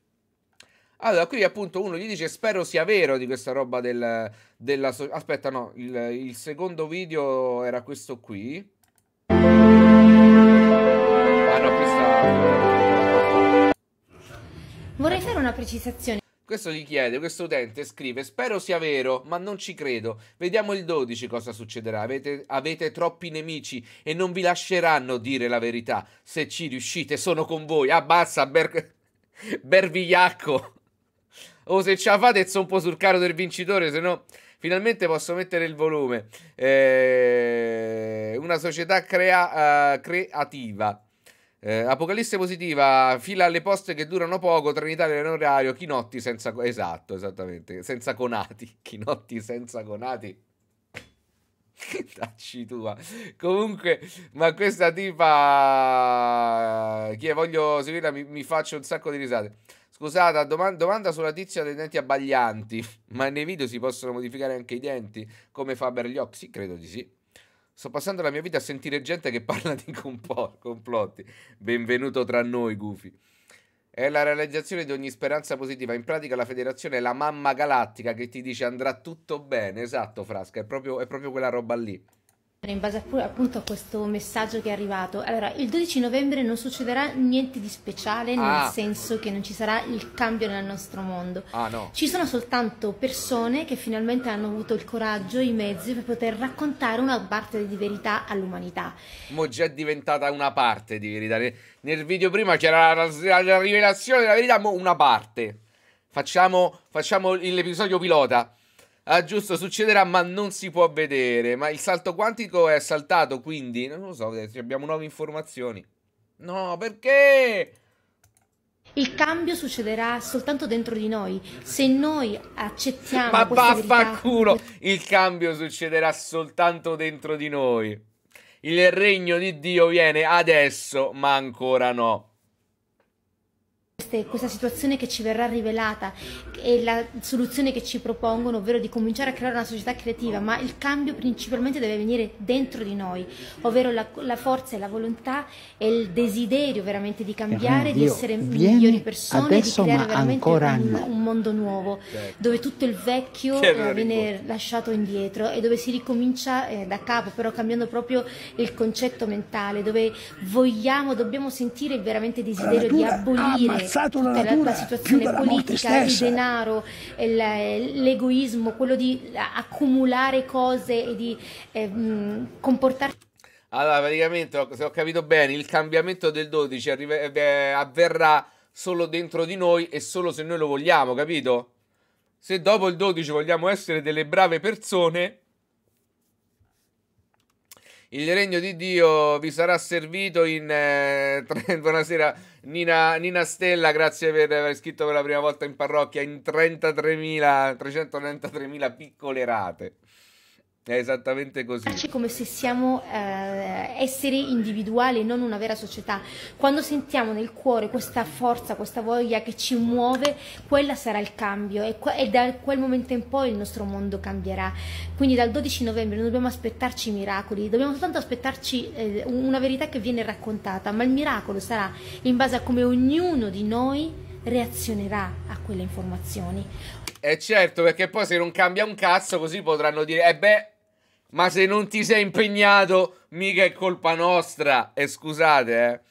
Allora, qui appunto uno gli dice spero sia vero di questa roba del, della... So- Aspetta, no, il, il secondo video era questo qui. Vorrei fare una precisazione. Questo gli chiede, questo utente scrive, spero sia vero, ma non ci credo. Vediamo il 12 cosa succederà. Avete, avete, troppi nemici e non vi lasceranno dire la verità. Se ci riuscite, sono con voi. Abbassa, ber... bervigliacco. O se ce la fate, sono un po' sul caro del vincitore, se no... Finalmente posso mettere il volume. Eh, una società crea, uh, creativa eh, Apocalisse positiva, fila alle poste che durano poco, Trenitalia in orario, chinotti senza... Esatto, esattamente, senza conati, chinotti senza conati. Tacci tua. Comunque, ma questa tipa... Chi è? Voglio seguirla, mi, mi faccio un sacco di risate. Scusate, domanda, domanda sulla tizia dei denti abbaglianti. Ma nei video si possono modificare anche i denti? Come fa Berlioc? Sì, credo di sì. Sto passando la mia vita a sentire gente che parla di complotti. Benvenuto tra noi, Gufi. È la realizzazione di ogni speranza positiva. In pratica la federazione è la mamma galattica che ti dice andrà tutto bene. Esatto, Frasca, è proprio, è proprio quella roba lì. In base appunto a questo messaggio che è arrivato, allora il 12 novembre non succederà niente di speciale, ah. nel senso che non ci sarà il cambio nel nostro mondo. Ah, no. Ci sono soltanto persone che finalmente hanno avuto il coraggio, i mezzi per poter raccontare una parte di verità all'umanità. Mo' già è diventata una parte di verità. Nel video prima c'era la, la, la rivelazione della verità, mo' una parte. Facciamo, facciamo l'episodio pilota Ah, giusto, succederà, ma non si può vedere. Ma il salto quantico è saltato, quindi non lo so, eh, abbiamo nuove informazioni. No, perché? Il cambio succederà soltanto dentro di noi. Se noi accettiamo. Ma vaffanculo! Verità... Eh. Il cambio succederà soltanto dentro di noi. Il regno di Dio viene adesso, ma ancora no questa situazione che ci verrà rivelata e la soluzione che ci propongono, ovvero di cominciare a creare una società creativa, ma il cambio principalmente deve venire dentro di noi, ovvero la, la forza e la volontà e il desiderio veramente di cambiare, di essere migliori persone, adesso, di creare veramente un, un, mondo nuovo, certo. dove tutto il vecchio eh, viene lasciato indietro e dove si ricomincia eh, da capo, però cambiando proprio il concetto mentale, dove vogliamo, dobbiamo sentire il veramente desiderio di abolire innalzato cioè, la natura la, la più della politica, morte stessa. Il denaro, l'egoismo, quello di accumulare cose e di eh, comportarsi. Allora, praticamente, se ho capito bene, il cambiamento del 12 eh, avverrà solo dentro di noi e solo se noi lo vogliamo, capito? Se dopo il 12 vogliamo essere delle brave persone, il regno di Dio vi sarà servito in... Eh, buonasera Nina, Nina, Stella, grazie per aver scritto per la prima volta in parrocchia, in 33.000, 333.000 piccole rate. È esattamente così. Come se siamo eh, esseri individuali e non una vera società. Quando sentiamo nel cuore questa forza, questa voglia che ci muove, quella sarà il cambio e, e da quel momento in poi il nostro mondo cambierà. Quindi dal 12 novembre non dobbiamo aspettarci miracoli, dobbiamo soltanto aspettarci eh, una verità che viene raccontata, ma il miracolo sarà in base a come ognuno di noi reazionerà a quelle informazioni. E eh certo, perché poi se non cambia un cazzo così potranno dire, eh beh, ma se non ti sei impegnato, mica è colpa nostra. E eh, scusate,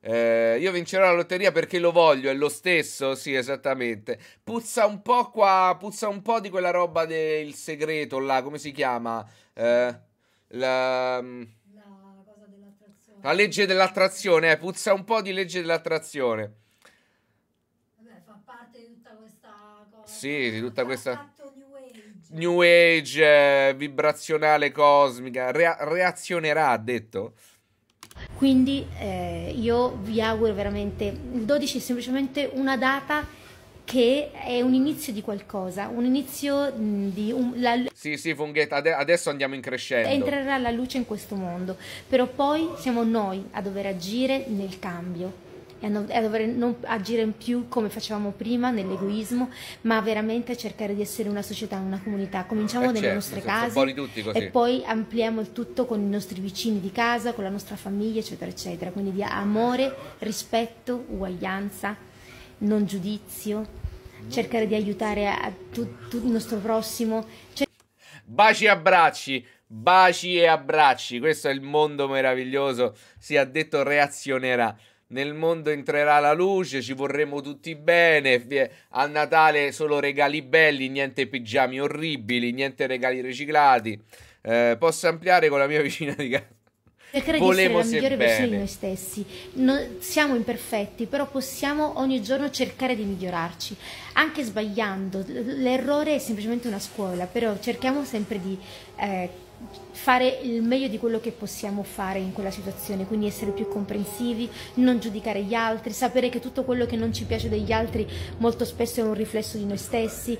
eh. eh. Io vincerò la lotteria perché lo voglio, è lo stesso? Sì, esattamente. Puzza un po' qua, puzza un po' di quella roba del segreto là, come si chiama? Eh, la... Mm, la, la legge dell'attrazione, eh, puzza un po' di legge dell'attrazione. Sì, di tutta questa... New Age, eh, vibrazionale cosmica, rea- reazionerà, ha detto. Quindi eh, io vi auguro veramente, il 12 è semplicemente una data che è un inizio di qualcosa, un inizio mm, di... Un, la... Sì, sì, Funghetta, ade- adesso andiamo in crescendo. Entrerà la luce in questo mondo, però poi siamo noi a dover agire nel cambio e a, non, a dover non agire in più come facevamo prima nell'egoismo, ma veramente cercare di essere una società, una comunità. Cominciamo eh, nelle certo, nostre case e poi ampliamo il tutto con i nostri vicini di casa, con la nostra famiglia, eccetera, eccetera. Quindi di amore, rispetto, uguaglianza, non giudizio cercare di aiutare a tutto il nostro prossimo. Cer- baci e abbracci, baci e abbracci, questo è il mondo meraviglioso, si ha detto reazionerà nel mondo entrerà la luce, ci vorremo tutti bene, a Natale solo regali belli, niente pigiami orribili, niente regali riciclati. Eh, posso ampliare con la mia vicina di casa? Cercare Volevo di essere la migliore versione di noi stessi. No, siamo imperfetti, però possiamo ogni giorno cercare di migliorarci, anche sbagliando. L'errore è semplicemente una scuola, però cerchiamo sempre di eh, fare il meglio di quello che possiamo fare in quella situazione, quindi essere più comprensivi, non giudicare gli altri, sapere che tutto quello che non ci piace degli altri molto spesso è un riflesso di noi stessi.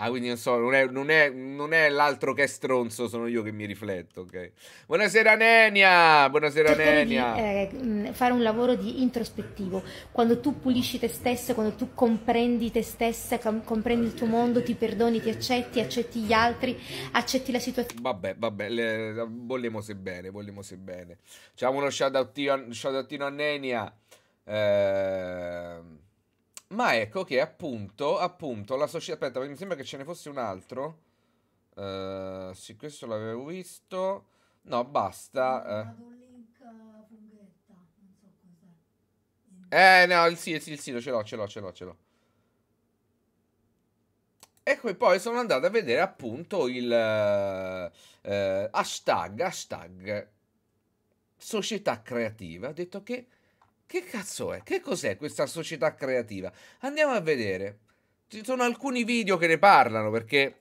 Ah, quindi non so, non è, non, è, non è, l'altro che è stronzo, sono io che mi rifletto, ok? Buonasera Nenia! Buonasera Cercare Nenia! Di, eh, fare un lavoro di introspettivo. Quando tu pulisci te stessa, quando tu comprendi te stessa, com- comprendi il tuo mondo, ti perdoni, ti accetti, accetti gli altri, accetti la situazione. Vabbè, vabbè, le, eh, vogliamo se bene, vogliamo se bene. Facciamo uno shout out a Nenia. Eh, ma ecco che appunto, appunto, la società... Aspetta, mi sembra che ce ne fosse un altro. Eh, sì, questo l'avevo visto. No, basta. Eh. eh, no, il, sì, il sito ce l'ho, ce l'ho, ce l'ho, ce l'ho. Ecco, e poi sono andato a vedere appunto il eh, eh, hashtag, hashtag società creativa. Ho detto che, che cazzo è? Che cos'è questa società creativa? Andiamo a vedere. Ci sono alcuni video che ne parlano perché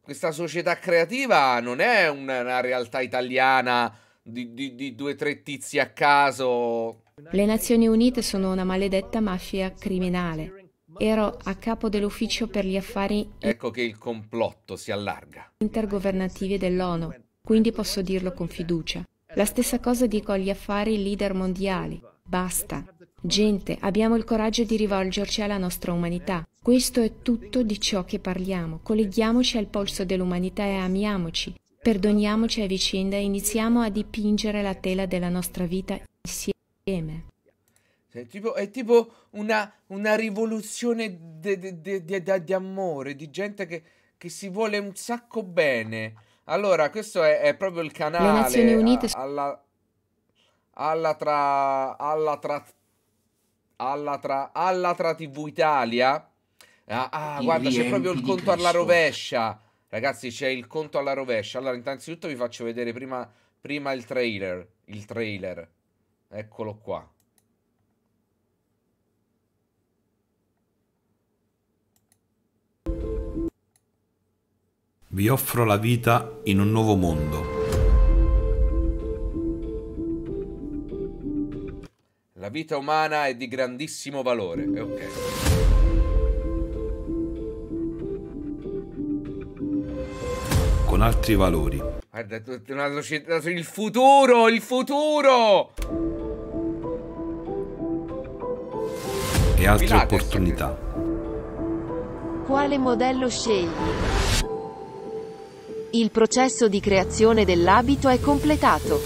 questa società creativa non è una, realtà italiana di, di, di due o tre tizi a caso. Le Nazioni Unite sono una maledetta mafia criminale ero a capo dell'ufficio per gli affari ecco che il complotto si allarga. intergovernativi dell'ONU, quindi posso dirlo con fiducia. La stessa cosa dico agli affari leader mondiali. Basta. Gente, abbiamo il coraggio di rivolgerci alla nostra umanità. Questo è tutto di ciò che parliamo. Colleghiamoci al polso dell'umanità e amiamoci. Perdoniamoci a vicenda e iniziamo a dipingere la tela della nostra vita insieme. Cioè, tipo, è tipo una, una rivoluzione di amore, di gente che, che, si vuole un sacco bene. Allora, questo è, è proprio il canale. Le Nazioni Unite. A, alla, alla tra. Alla tra. Alla tra. Alla tra TV Italia. Ah, ah guarda, c'è proprio il conto alla rovescia. Ragazzi, c'è il conto alla rovescia. Allora, innanzitutto vi faccio vedere prima, prima il trailer. Il trailer. Eccolo qua. vi offro la vita in un nuovo mondo. La vita umana è di grandissimo valore, è ok. Con altri valori. Guarda, una società, il futuro, il futuro! E altre Pilates, opportunità. Quale modello scegli? Il processo di creazione dell'abito è completato.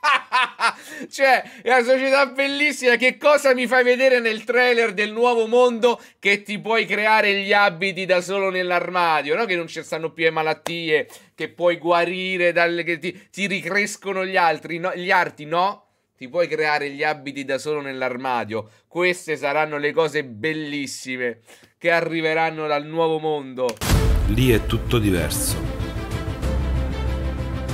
cioè, è una società bellissima. Che cosa mi fai vedere nel trailer del nuovo mondo che ti puoi creare gli abiti da solo nell'armadio? No? Che non ci stanno più le malattie, che puoi guarire, dalle, che ti, ti ricrescono gli altri, no? gli arti, no? Ti puoi creare gli abiti da solo nell'armadio. Queste saranno le cose bellissime che arriveranno dal nuovo mondo. Lì è tutto diverso.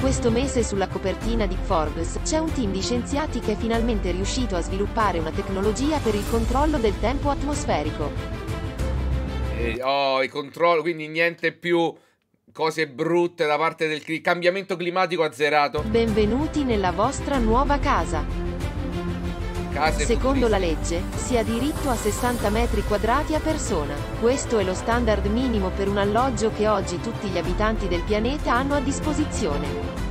Questo mese sulla copertina di Forbes c'è un team di scienziati che è finalmente riuscito a sviluppare una tecnologia per il controllo del tempo atmosferico. oh, i controlli, quindi niente più cose brutte da parte del cambiamento climatico azzerato. Benvenuti nella vostra nuova casa case. Secondo la legge, si ha diritto a 60 metri quadrati a persona. Questo è lo standard minimo per un alloggio che oggi tutti gli abitanti del pianeta hanno a disposizione.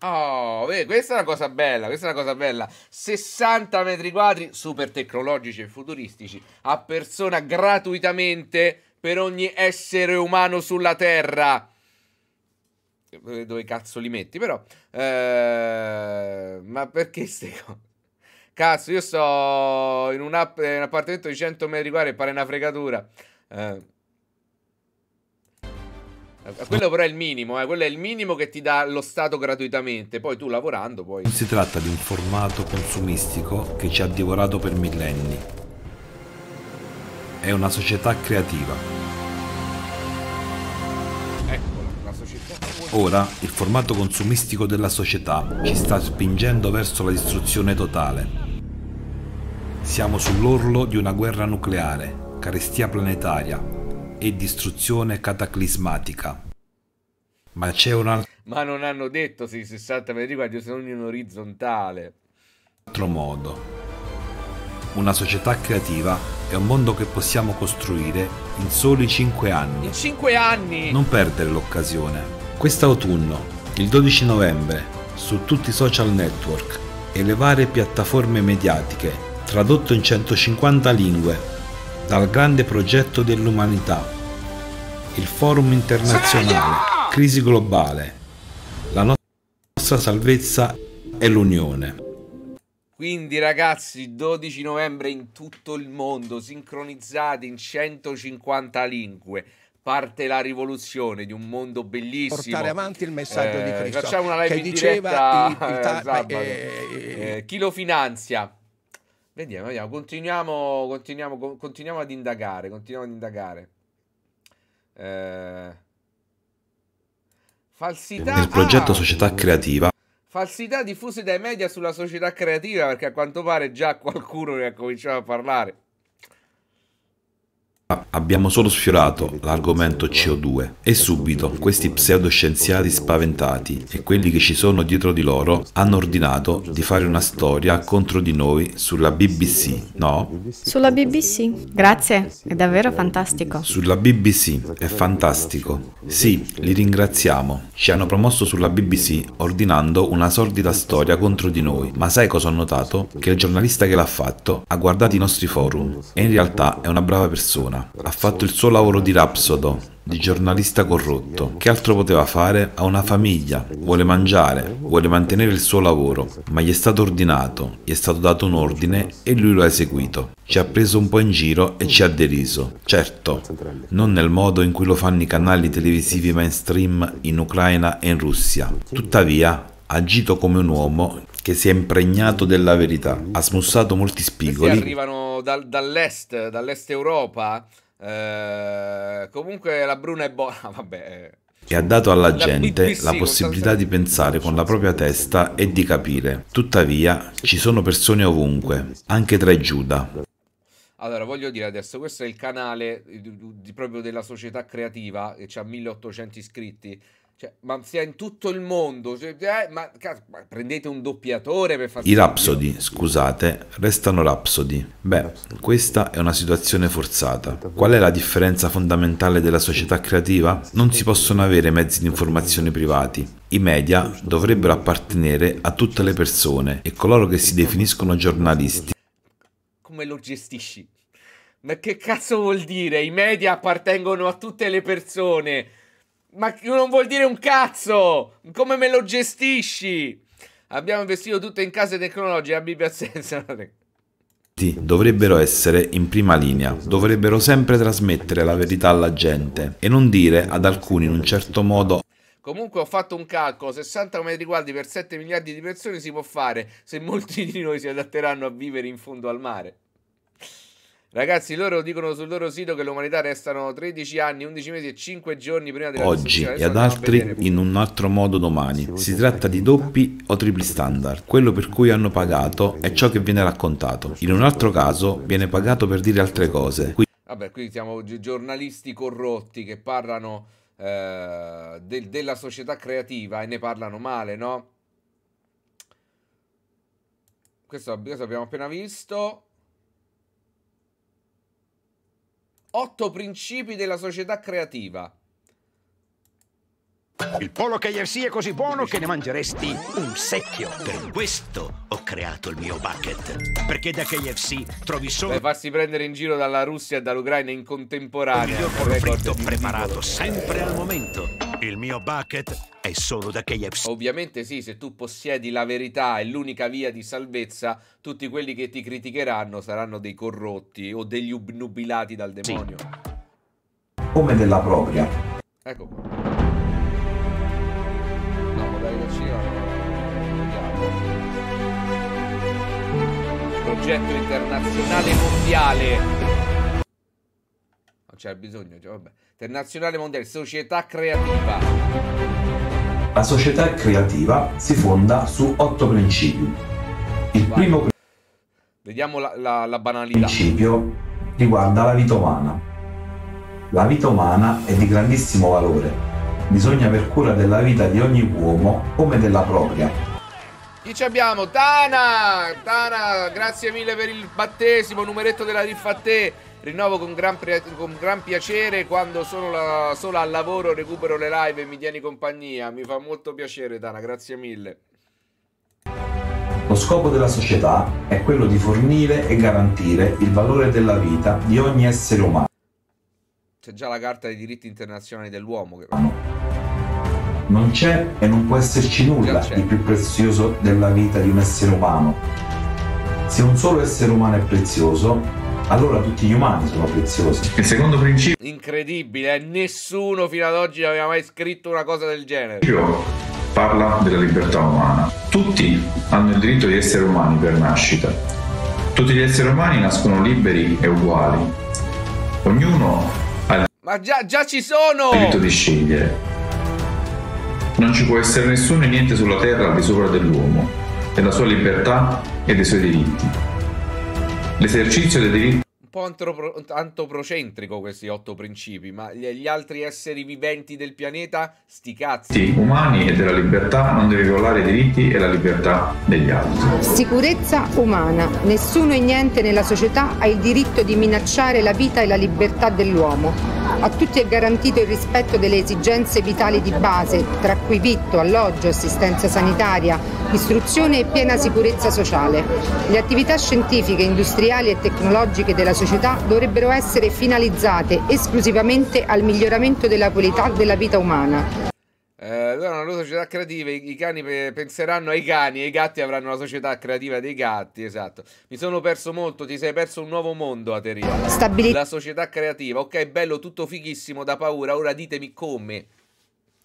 Oh, vedi, questa è una cosa bella, questa è una cosa bella. 60 metri quadri super tecnologici e futuristici a persona gratuitamente per ogni essere umano sulla Terra. Eh, dove cazzo li metti, però? Eh, ma perché queste cose? Cazzo, io sto in un, app, eh, un appartamento di 100 metri quadri e pare una fregatura. Eh. eh. Quello però è il minimo, eh. quello è il minimo che ti dà lo Stato gratuitamente, poi tu lavorando poi... Non si tratta di un formato consumistico che ci ha divorato per millenni. È una società creativa. Eccola, una società... Ora il formato consumistico della società ci sta spingendo verso la distruzione totale. Siamo sull'orlo di una guerra nucleare, carestia planetaria e distruzione cataclismatica. Ma c'è un altro... Ma non hanno detto se i 60 metri quadri sono in un orizzontale. Un Altro modo. Una società creativa è un mondo che possiamo costruire in soli 5 anni. In 5 anni! Non perdere l'occasione. Quest'autunno, il 12 novembre, su tutti i social network e le varie piattaforme mediatiche tradotto in 150 lingue, dal grande progetto dell'umanità, il Forum internazionale, Crisi globale, la nostra salvezza e l'Unione. Quindi ragazzi, 12 novembre in tutto il mondo, sincronizzati in 150 lingue parte la rivoluzione di un mondo bellissimo. Portare avanti il messaggio eh, di Cristo. Facciamo una live che in diceva diretta, il, il eh, eh, eh, chi lo finanzia? Vediamo, vediamo. Continuiamo, continuiamo, continuiamo ad indagare. Continuiamo ad indagare. Eh... Falsità. Nel progetto ah, Società Creativa. Falsità diffuse dai media sulla società creativa perché a quanto pare già qualcuno ne ha cominciato a parlare. Ah, abbiamo solo sfiorato l'argomento CO2 e subito questi pseudoscienziati spaventati e quelli che ci sono dietro di loro hanno ordinato di fare una storia contro di noi sulla BBC, no? Sulla BBC? Grazie, è davvero fantastico. Sulla BBC, è fantastico. Sì, li ringraziamo. Ci hanno promosso sulla BBC ordinando una sordida storia contro di noi, ma sai cosa ho notato? Che il giornalista che l'ha fatto ha guardato i nostri forum e in realtà è una brava persona donna. Ha fatto il suo lavoro di rapsodo, di giornalista corrotto. Che altro poteva fare? Ha una famiglia, vuole mangiare, vuole mantenere il suo lavoro, ma gli è stato ordinato, gli è stato dato un ordine e lui lo ha eseguito. Ci ha preso un po' in giro e ci ha deriso. Certo, non nel modo in cui lo fanno i canali televisivi mainstream in Ucraina e in Russia. Tuttavia, agito come un uomo che si è impregnato della verità, ha smussato molti spigoli. Questi arrivano dal, dall'est, dall'est Europa. Eh, comunque la Bruna è buona. Ah, vabbè. Eh. E ha dato alla gente la, possibilità di pensare con la propria testa e di capire. Tuttavia, ci sono persone ovunque, anche tra i Giuda. Allora, voglio dire adesso, questo è il canale di, di, di, proprio della società creativa, che ha 1800 iscritti, cioè, ma sia in tutto il mondo, cioè, eh, ma, cazzo, ma, prendete un doppiatore per fare... I rapsodi, scusate, restano rapsodi. Beh, questa è una situazione forzata. Qual è la differenza fondamentale della società creativa? Non si possono avere mezzi di informazione privati. I media dovrebbero appartenere a tutte le persone e coloro che si definiscono giornalisti. Come lo gestisci? Ma che cazzo vuol dire? I media appartengono a tutte le persone. Ma non vuol dire un cazzo! Come me lo gestisci? Abbiamo investito tutto in case tecnologiche, a Bibbia senza dovrebbero essere in prima linea, dovrebbero sempre trasmettere la verità alla gente e non dire ad alcuni in un certo modo Comunque ho fatto un calcolo, 60 metri quadri per 7 miliardi di persone si può fare se molti di noi si adatteranno a vivere in fondo al mare. Ragazzi, loro dicono sul loro sito che l'umanità restano 13 anni, 11 mesi e 5 giorni prima della Oggi e ad altri in un altro modo domani. Si tratta di doppi o tripli standard. Quello per cui hanno pagato è ciò che viene raccontato. In un altro caso viene pagato per dire altre cose. Quindi... Vabbè, qui siamo giornalisti corrotti che parlano eh, del, della società creativa e ne parlano male, no? Questo, questo abbiamo appena visto. otto principi della società creativa. Il polo KFC è così buono che ne mangeresti un secchio. Per questo ho creato il mio bucket. Perché da KFC trovi solo. Per farsi prendere in giro dalla Russia e dall'Ucraina in contemporanea. Il mio miglior polo preparato sempre al momento il mio bucket è solo da KFC. Ovviamente sì, se tu possiedi la verità e l'unica via di salvezza, tutti quelli che ti criticheranno saranno dei corrotti o degli obnubilati dal demonio. Sì. Come della propria. Ecco qua. No, vorrei che ci progetto internazionale mondiale. Non c'è bisogno, cioè, vabbè. Internazionale Mondiale Società Creativa. La società creativa si fonda su otto principi. Il primo Vediamo la, la, la banalità. principio riguarda la vita umana. La vita umana è di grandissimo valore. Bisogna aver cura della vita di ogni uomo come della propria. Chi ci abbiamo? Tana! Tana, grazie mille per il battesimo, numeretto della riffa a te. Rinnovo con gran, con gran piacere quando sono la, sola al lavoro, recupero le live e mi tieni compagnia. Mi fa molto piacere, Dana, grazie mille. Lo scopo della società è quello di fornire e garantire il valore della vita di ogni essere umano. C'è già la Carta dei diritti internazionali dell'uomo. Che... Non c'è e non può esserci nulla di più prezioso della vita di un essere umano. Se un solo essere umano è prezioso, allora tutti gli umani sono preziosi. Il secondo principio... Incredibile, eh, nessuno fino ad oggi aveva mai scritto una cosa del genere. Io parla della libertà umana. Tutti hanno il diritto di essere umani per nascita. Tutti gli esseri umani nascono liberi e uguali. Ognuno ha il Ma già, già ci sono! diritto di scegliere. Non ci può essere nessuno e niente sulla terra al di sopra dell'uomo, della sua libertà e dei suoi diritti. L'esercizio del diritto po' antropocentrico questi otto principi, ma gli, altri esseri viventi del pianeta, sti cazzi. umani e della libertà non deve violare i diritti e la libertà degli altri. Sicurezza umana. Nessuno e niente nella società ha il diritto di minacciare la vita e la libertà dell'uomo a tutti è garantito il rispetto delle esigenze vitali di base, tra cui vitto, alloggio, assistenza sanitaria, istruzione e piena sicurezza sociale. Le attività scientifiche, industriali e tecnologiche della società dovrebbero essere finalizzate esclusivamente al miglioramento della qualità della vita umana. Eh, allora, Eh, loro società creativa, i, i cani pe- penseranno ai cani e i gatti avranno la società creativa dei gatti, esatto. Mi sono perso molto, ti sei perso un nuovo mondo, Ateria. Stabilità. La società creativa, ok, bello, tutto fighissimo, da paura, ora ditemi come.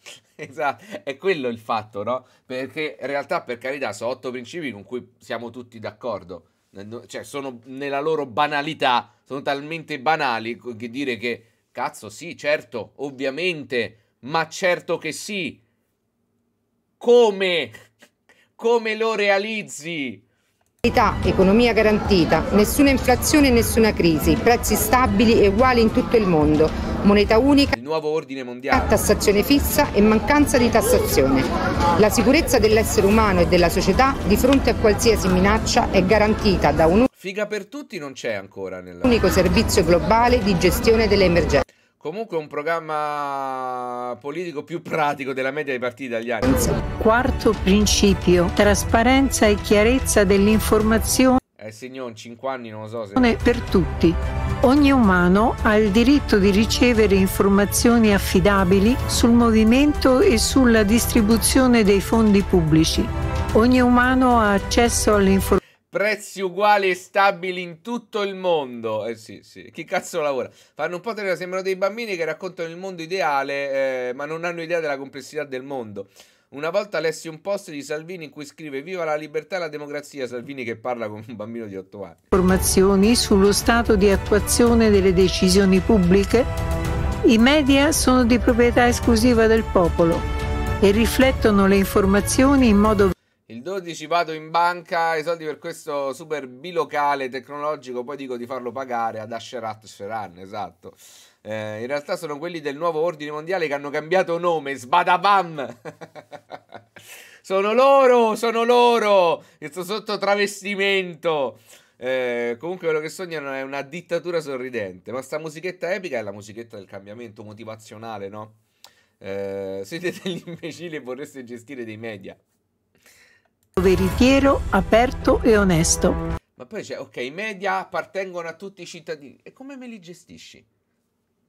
Esatto, è quello il fatto, no? Perché in realtà, per carità, sono otto principi con cui siamo tutti d'accordo. Cioè, sono nella loro banalità, sono talmente banali che dire che, cazzo, sì, certo, ovviamente ma certo che sì. Come? Come lo realizzi? economia garantita, nessuna inflazione e nessuna crisi, prezzi stabili e uguali in tutto il mondo, moneta unica, il nuovo ordine mondiale, tassazione fissa e mancanza di tassazione. La sicurezza dell'essere umano e della società di fronte a qualsiasi minaccia è garantita da un Figa per tutti non c'è ancora nella... unico servizio globale di gestione delle emergenze. Comunque un programma politico più pratico della media dei partiti italiani. Quarto principio, trasparenza e chiarezza dell'informazione. Eh signor, 5 anni non lo so se... Per tutti. Ogni umano ha il diritto di ricevere informazioni affidabili sul movimento e sulla distribuzione dei fondi pubblici. Ogni umano ha accesso alle informazioni Prezzi uguali e stabili in tutto il mondo. Eh sì, sì. Chi cazzo lavora? Fanno un po' tenere, sembrano dei bambini che raccontano il mondo ideale, eh, ma non hanno idea della complessità del mondo. Una volta lessi un post di Salvini in cui scrive Viva la libertà e la democrazia, Salvini che parla con un bambino di 8 anni. Informazioni sullo stato di attuazione delle decisioni pubbliche. I media sono di proprietà esclusiva del popolo e riflettono le informazioni in modo il 12 vado in banca, i soldi per questo super bilocale tecnologico, poi dico di farlo pagare ad Asherat Sheran, esatto. Eh, in realtà sono quelli del nuovo ordine mondiale che hanno cambiato nome, sbadabam! sono loro, sono loro! sotto travestimento! Eh, comunque quello che sognano è una dittatura sorridente, ma sta musichetta epica è la musichetta del cambiamento motivazionale, no? Eh, siete degli imbecilli e vorreste gestire dei media veritiero, aperto e onesto. Ma poi c'è, ok, i media appartengono a tutti i cittadini. E come me li gestisci?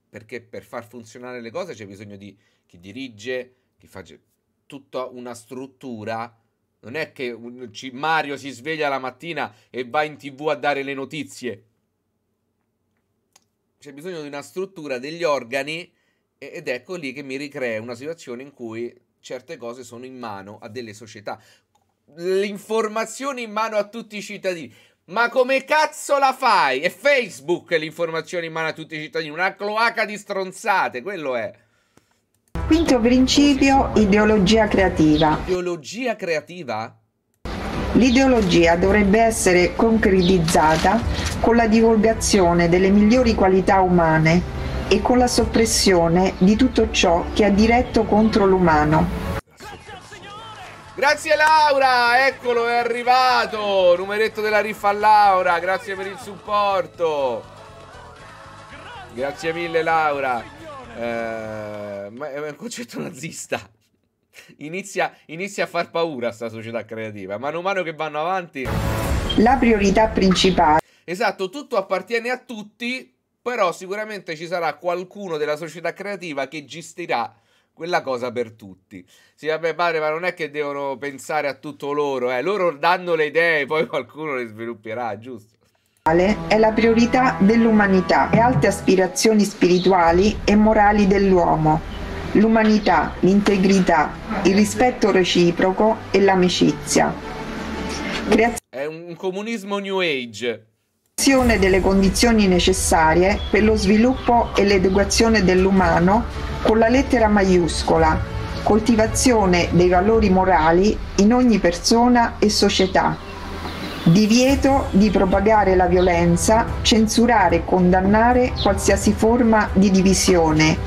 Perché per far funzionare le cose c'è bisogno di chi dirige, chi fa tutta una struttura. Non è che Mario si sveglia la mattina e va in tv a dare le notizie. C'è bisogno di una struttura, degli organi, ed ecco lì che mi ricrea una situazione in cui certe cose sono in mano a delle società l'informazione in mano a tutti i cittadini. Ma come cazzo la fai? È Facebook l'informazione in mano a tutti i cittadini, una cloaca di stronzate, quello è. Quinto principio, ideologia creativa. Ideologia creativa? L'ideologia dovrebbe essere concretizzata con la divulgazione delle migliori qualità umane e con la soppressione di tutto ciò che è diretto contro l'umano Grazie Laura, eccolo, è arrivato. Numeretto della riffa a Laura, grazie per il supporto. Grazie mille Laura. Eh, ma è un concetto nazista. Inizia, inizia a far paura sta società creativa. Mano a mano che vanno avanti. La priorità principale. Esatto, tutto appartiene a tutti, però sicuramente ci sarà qualcuno della società creativa che gestirà quella cosa per tutti. Sì, vabbè, padre, ma non è che devono pensare a tutto loro, eh. loro danno le idee, poi qualcuno le svilupperà, giusto? È la priorità dell'umanità e alte aspirazioni spirituali e morali dell'uomo. L'umanità, l'integrità, il rispetto reciproco e l'amicizia. Creazione è un comunismo new age creazione delle condizioni necessarie per lo sviluppo e l'educazione dell'umano con la lettera maiuscola, coltivazione dei valori morali in ogni persona e società, divieto di propagare la violenza, censurare e condannare qualsiasi forma di divisione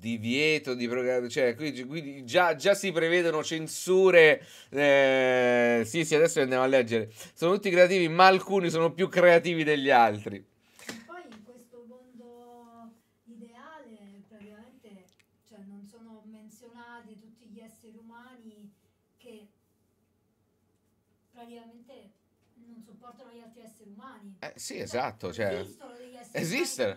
divieto di programma, cioè qui, qui già, già, si prevedono censure. Eh, sì, sì, adesso andiamo a leggere. Sono tutti creativi, ma alcuni sono più creativi degli altri. Eh, sì, esatto. Cioè, esistono.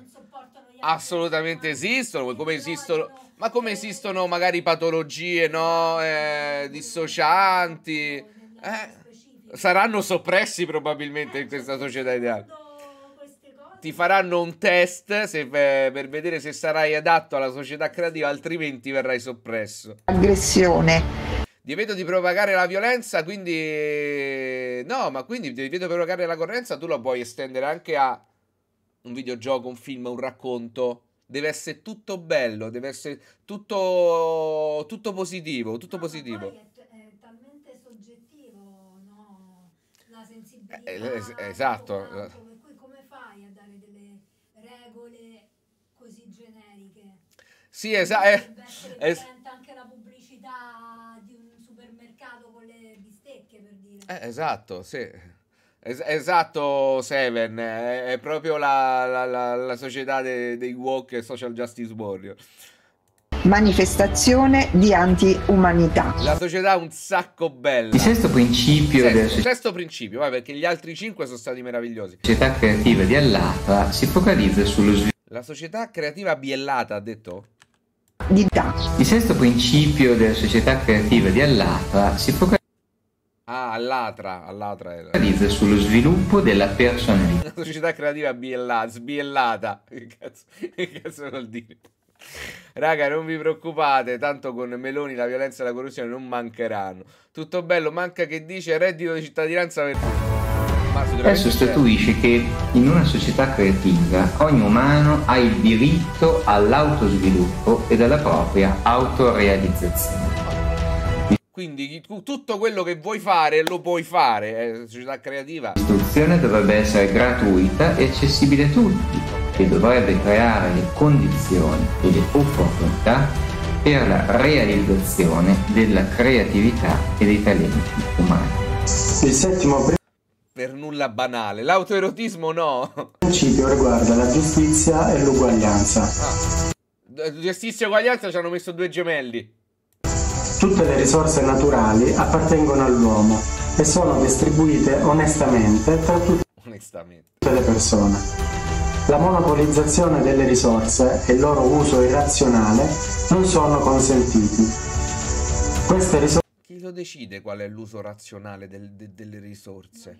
Assolutamente esistono, come esistono, ma come eh, esistono magari patologie, no? Eh, dissocianti. Eh, saranno soppressi probabilmente in questa società eh, ideale certo, ti faranno un test se, eh, per vedere se sarai adatto alla società creativa, altrimenti verrai soppresso. Aggressione divieto di propagare la violenza, quindi... No, ma quindi il divieto di propagare la correnza tu lo puoi estendere anche a un videogioco, un film, un racconto. Deve essere tutto bello, deve essere tutto, tutto positivo, tutto no, positivo. È, è, talmente soggettivo, no? La sensibilità. Eh, eh, esatto. Altro, per cui come fai a dare delle regole così generiche? Sì, esatto. Eh, es- anche la pubblicità Eh, esatto, sì. Es- esatto, Seven, è, è proprio la, la, la, la società dei, dei woke social justice warrior manifestazione di antiumanità. La società è un sacco bella. Il sesto principio sesto, del sesto principio, vai, perché gli altri cinque sono stati meravigliosi. La società creativa di Allata si focalizza sullo sviluppo. La società creativa biellata, ha detto? Di da. Il sesto principio della società creativa di Allata si focalizza Ah, all'Atra, all'Atra era. Realizza sullo sviluppo della personalità. La società creativa biellata, sbiellata. Che cazzo, che cazzo vuol dire? Raga, non vi preoccupate, tanto con Meloni la violenza e la corruzione non mancheranno. Tutto bello, manca che dice reddito di cittadinanza per tutti. Adesso statuisce certo. che in una società creativa ogni umano ha il diritto all'autosviluppo e alla propria autorealizzazione. Quindi tutto quello che vuoi fare lo puoi fare, eh, società creativa. L'istruzione dovrebbe essere gratuita e accessibile a tutti e dovrebbe creare le condizioni e le opportunità per la realizzazione della creatività e dei talenti umani. Il settimo per nulla banale, l'autoerotismo no. Il principio riguarda la giustizia e l'uguaglianza. Ah. Giustizia e uguaglianza ci hanno messo due gemelli. Tutte le risorse naturali appartengono all'uomo e sono distribuite onestamente tra tutte le persone. La monopolizzazione delle risorse e il loro uso irrazionale non sono consentiti. Queste risorse... Chi lo decide qual è l'uso razionale del, de, delle risorse?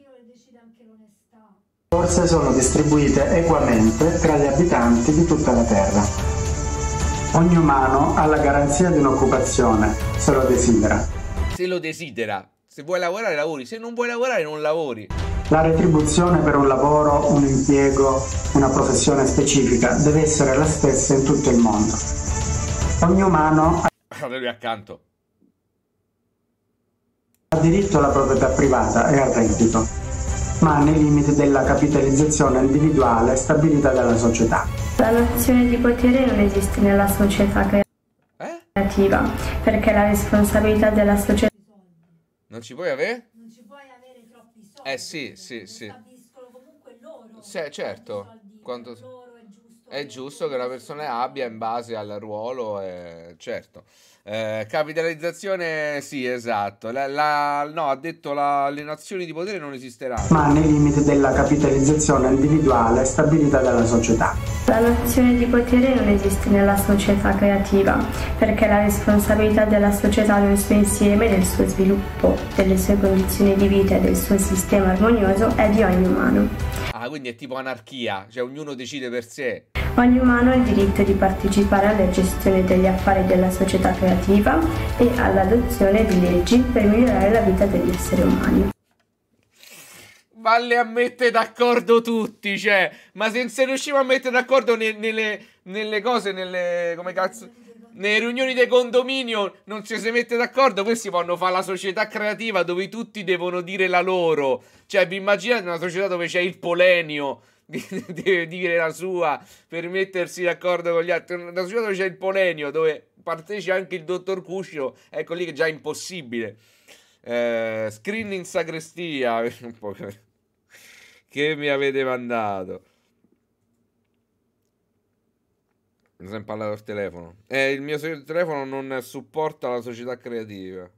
Le risorse sono distribuite equamente tra gli abitanti di tutta la Terra. Ogni umano ha la garanzia di un'occupazione, se lo desidera. Se lo desidera. Se vuoi lavorare lavori, se non vuoi lavorare non lavori. La retribuzione per un lavoro, un impiego, una professione specifica deve essere la stessa in tutto il mondo. Ogni umano ha... Lui accanto ha diritto alla proprietà privata e al reddito, ma nei limiti della capitalizzazione individuale stabilita dalla società. La nozione di potere non esiste nella società eh? creativa, eh? perché la responsabilità della società... Non ci puoi avere? Non ci puoi avere troppi soldi. Eh sì, sì, sì. Stabiliscono comunque loro. Sì, eh, certo. Quanto... Loro è giusto, è giusto che la persona abbia in base al ruolo, e... certo. Eh, capitalizzazione, sì, esatto. La, la, no, ha detto la, le nazioni di potere non esisteranno. Ma nei limiti della capitalizzazione individuale e stabilita dalla società. La nazione di potere non esiste nella società creativa, perché la responsabilità della società nel suo insieme, del suo sviluppo, delle sue condizioni di vita e del suo sistema armonioso è di ogni umano. Ah, quindi è tipo anarchia, cioè ognuno decide per sé. Ogni umano ha il diritto di partecipare alla gestione degli affari della società creativa e all'adozione di leggi per migliorare la vita degli esseri umani. Ma a mettere d'accordo tutti, cioè, ma se non si riusciva a mettere d'accordo ne, nelle, nelle cose, nelle... come cazzo nelle riunioni dei condominio non ci si mette d'accordo, questi vanno a fare la società creativa dove tutti devono dire la loro. Cioè, vi immaginate una società dove c'è il polenio, deve dire la sua per mettersi d'accordo con gli altri. Da certo sua dove c'è il Polenio, dove partecipa anche il dottor Cuscio, ecco lì che è già impossibile. Eh, screen in sacrestia, che mi avete mandato. Mi sono parlato al telefono. Eh, il mio telefono non supporta la società creativa.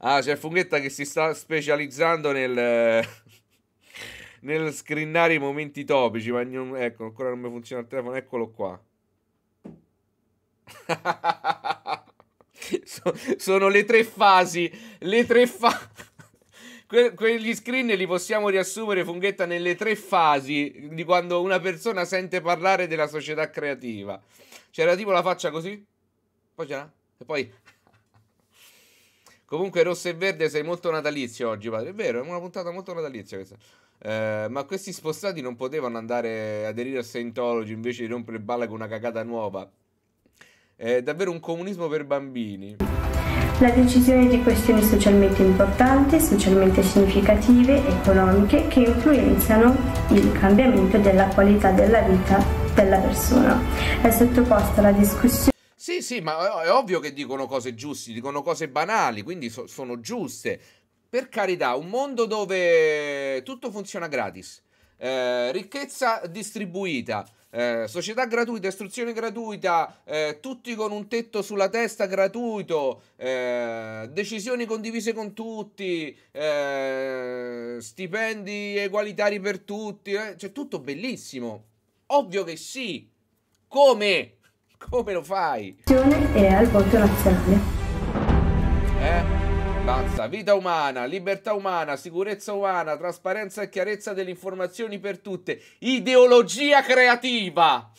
Ah, c'è Funghetta che si sta specializzando nel nel screenare i momenti topici, ma non, ecco, ancora non mi funziona il telefono, eccolo qua. sono le tre fasi, le tre fasi. Que- quegli screen li possiamo riassumere, Funghetta, nelle tre fasi di quando una persona sente parlare della società creativa. C'era tipo la faccia così, poi c'era, e poi... Comunque rosso e verde sei molto natalizio oggi, padre. È vero, è una puntata molto natalizia questa. Eh, ma questi spostati non potevano andare a aderire a Scientology invece di rompere balla con una cagata nuova. È davvero un comunismo per bambini. La decisione di questioni socialmente importanti, socialmente significative, economiche, che influenzano il cambiamento della qualità della vita della persona. È sottoposta alla discussione. Sì, sì, ma è ovvio che dicono cose giuste, dicono cose banali, quindi so sono giuste per carità, un mondo dove tutto funziona gratis, eh, ricchezza distribuita, eh, società gratuita, istruzione gratuita, eh, tutti con un tetto sulla testa gratuito, eh, decisioni condivise con tutti, eh, stipendi egualitari per tutti, eh, cioè tutto bellissimo. Ovvio che sì. Come? Come lo fai? E al voto nazionale. Eh? Basta, vita umana, libertà umana, sicurezza umana, trasparenza e chiarezza delle informazioni per tutte, ideologia creativa,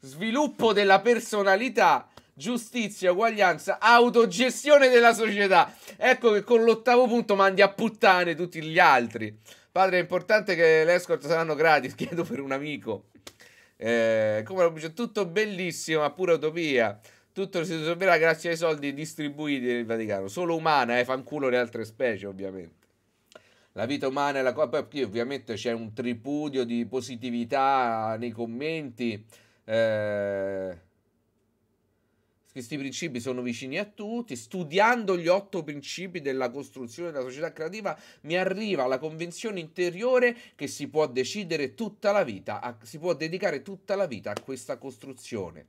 sviluppo della personalità, giustizia, uguaglianza, autogestione della società. Ecco che con l'ottavo punto mandi a puttane tutti gli altri. Padre, è importante che le escort saranno gratis, chiedo per un amico. Eh, come lo dice, tutto bellissimo, ma pura utopia. Tutto si risolverà grazie ai soldi distribuiti nel Vaticano. Solo umana, eh, fanculo le altre specie, ovviamente. La vita umana è la cosa. Poi, ovviamente, c'è un tripudio di positività nei commenti. Eh, questi principi sono vicini a tutti. Studiando gli otto principi della costruzione della società creativa, mi arriva la convinzione interiore che si può decidere tutta la vita, a, si può dedicare tutta la vita a questa costruzione.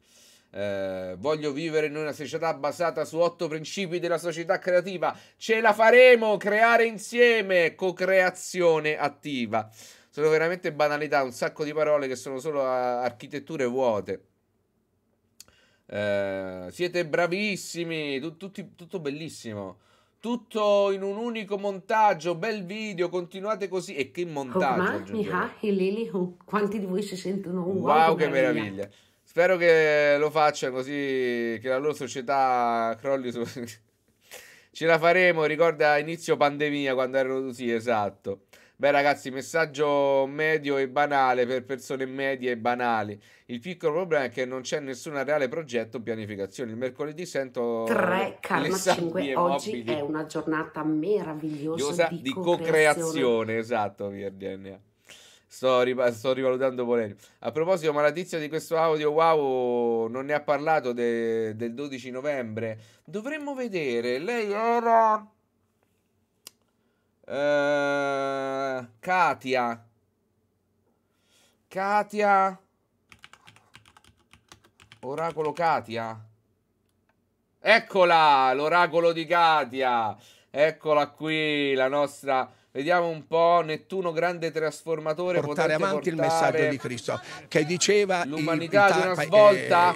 Eh, voglio vivere in una società basata su otto principi della società creativa. Ce la faremo! Creare insieme! Co-creazione attiva. Sono veramente banalità, un sacco di parole che sono solo ah, architetture vuote. Eh, siete bravissimi, tu, tutti, tutto bellissimo. Tutto in un unico montaggio, bel video, continuate così. E che montaggio! Quanti di voi si sentono wow, wow che meraviglia. meraviglia. Spero che lo faccia così che la loro società crolli su... Ce la faremo, ricorda inizio pandemia quando erano... così esatto. Beh ragazzi, messaggio medio e banale per persone medie e banali. Il piccolo problema è che non c'è nessun reale progetto o pianificazione. Il mercoledì sento 3 calma 5 oggi mobili. è una giornata meravigliosa di, di co-creazione. co-creazione, esatto, VRDNA. Sto, ripa- sto rivalutando Polonio. A proposito, ma la tizia di questo audio wow non ne ha parlato de- del 12 novembre. Dovremmo vedere. Lei era. Uh, Katia. Katia. Oracolo Katia. Eccola, l'oracolo di Katia. Eccola qui, la nostra Vediamo un po', Nettuno grande trasformatore. Portare avanti portare il messaggio di Cristo che diceva... L'umanità il, di una svolta.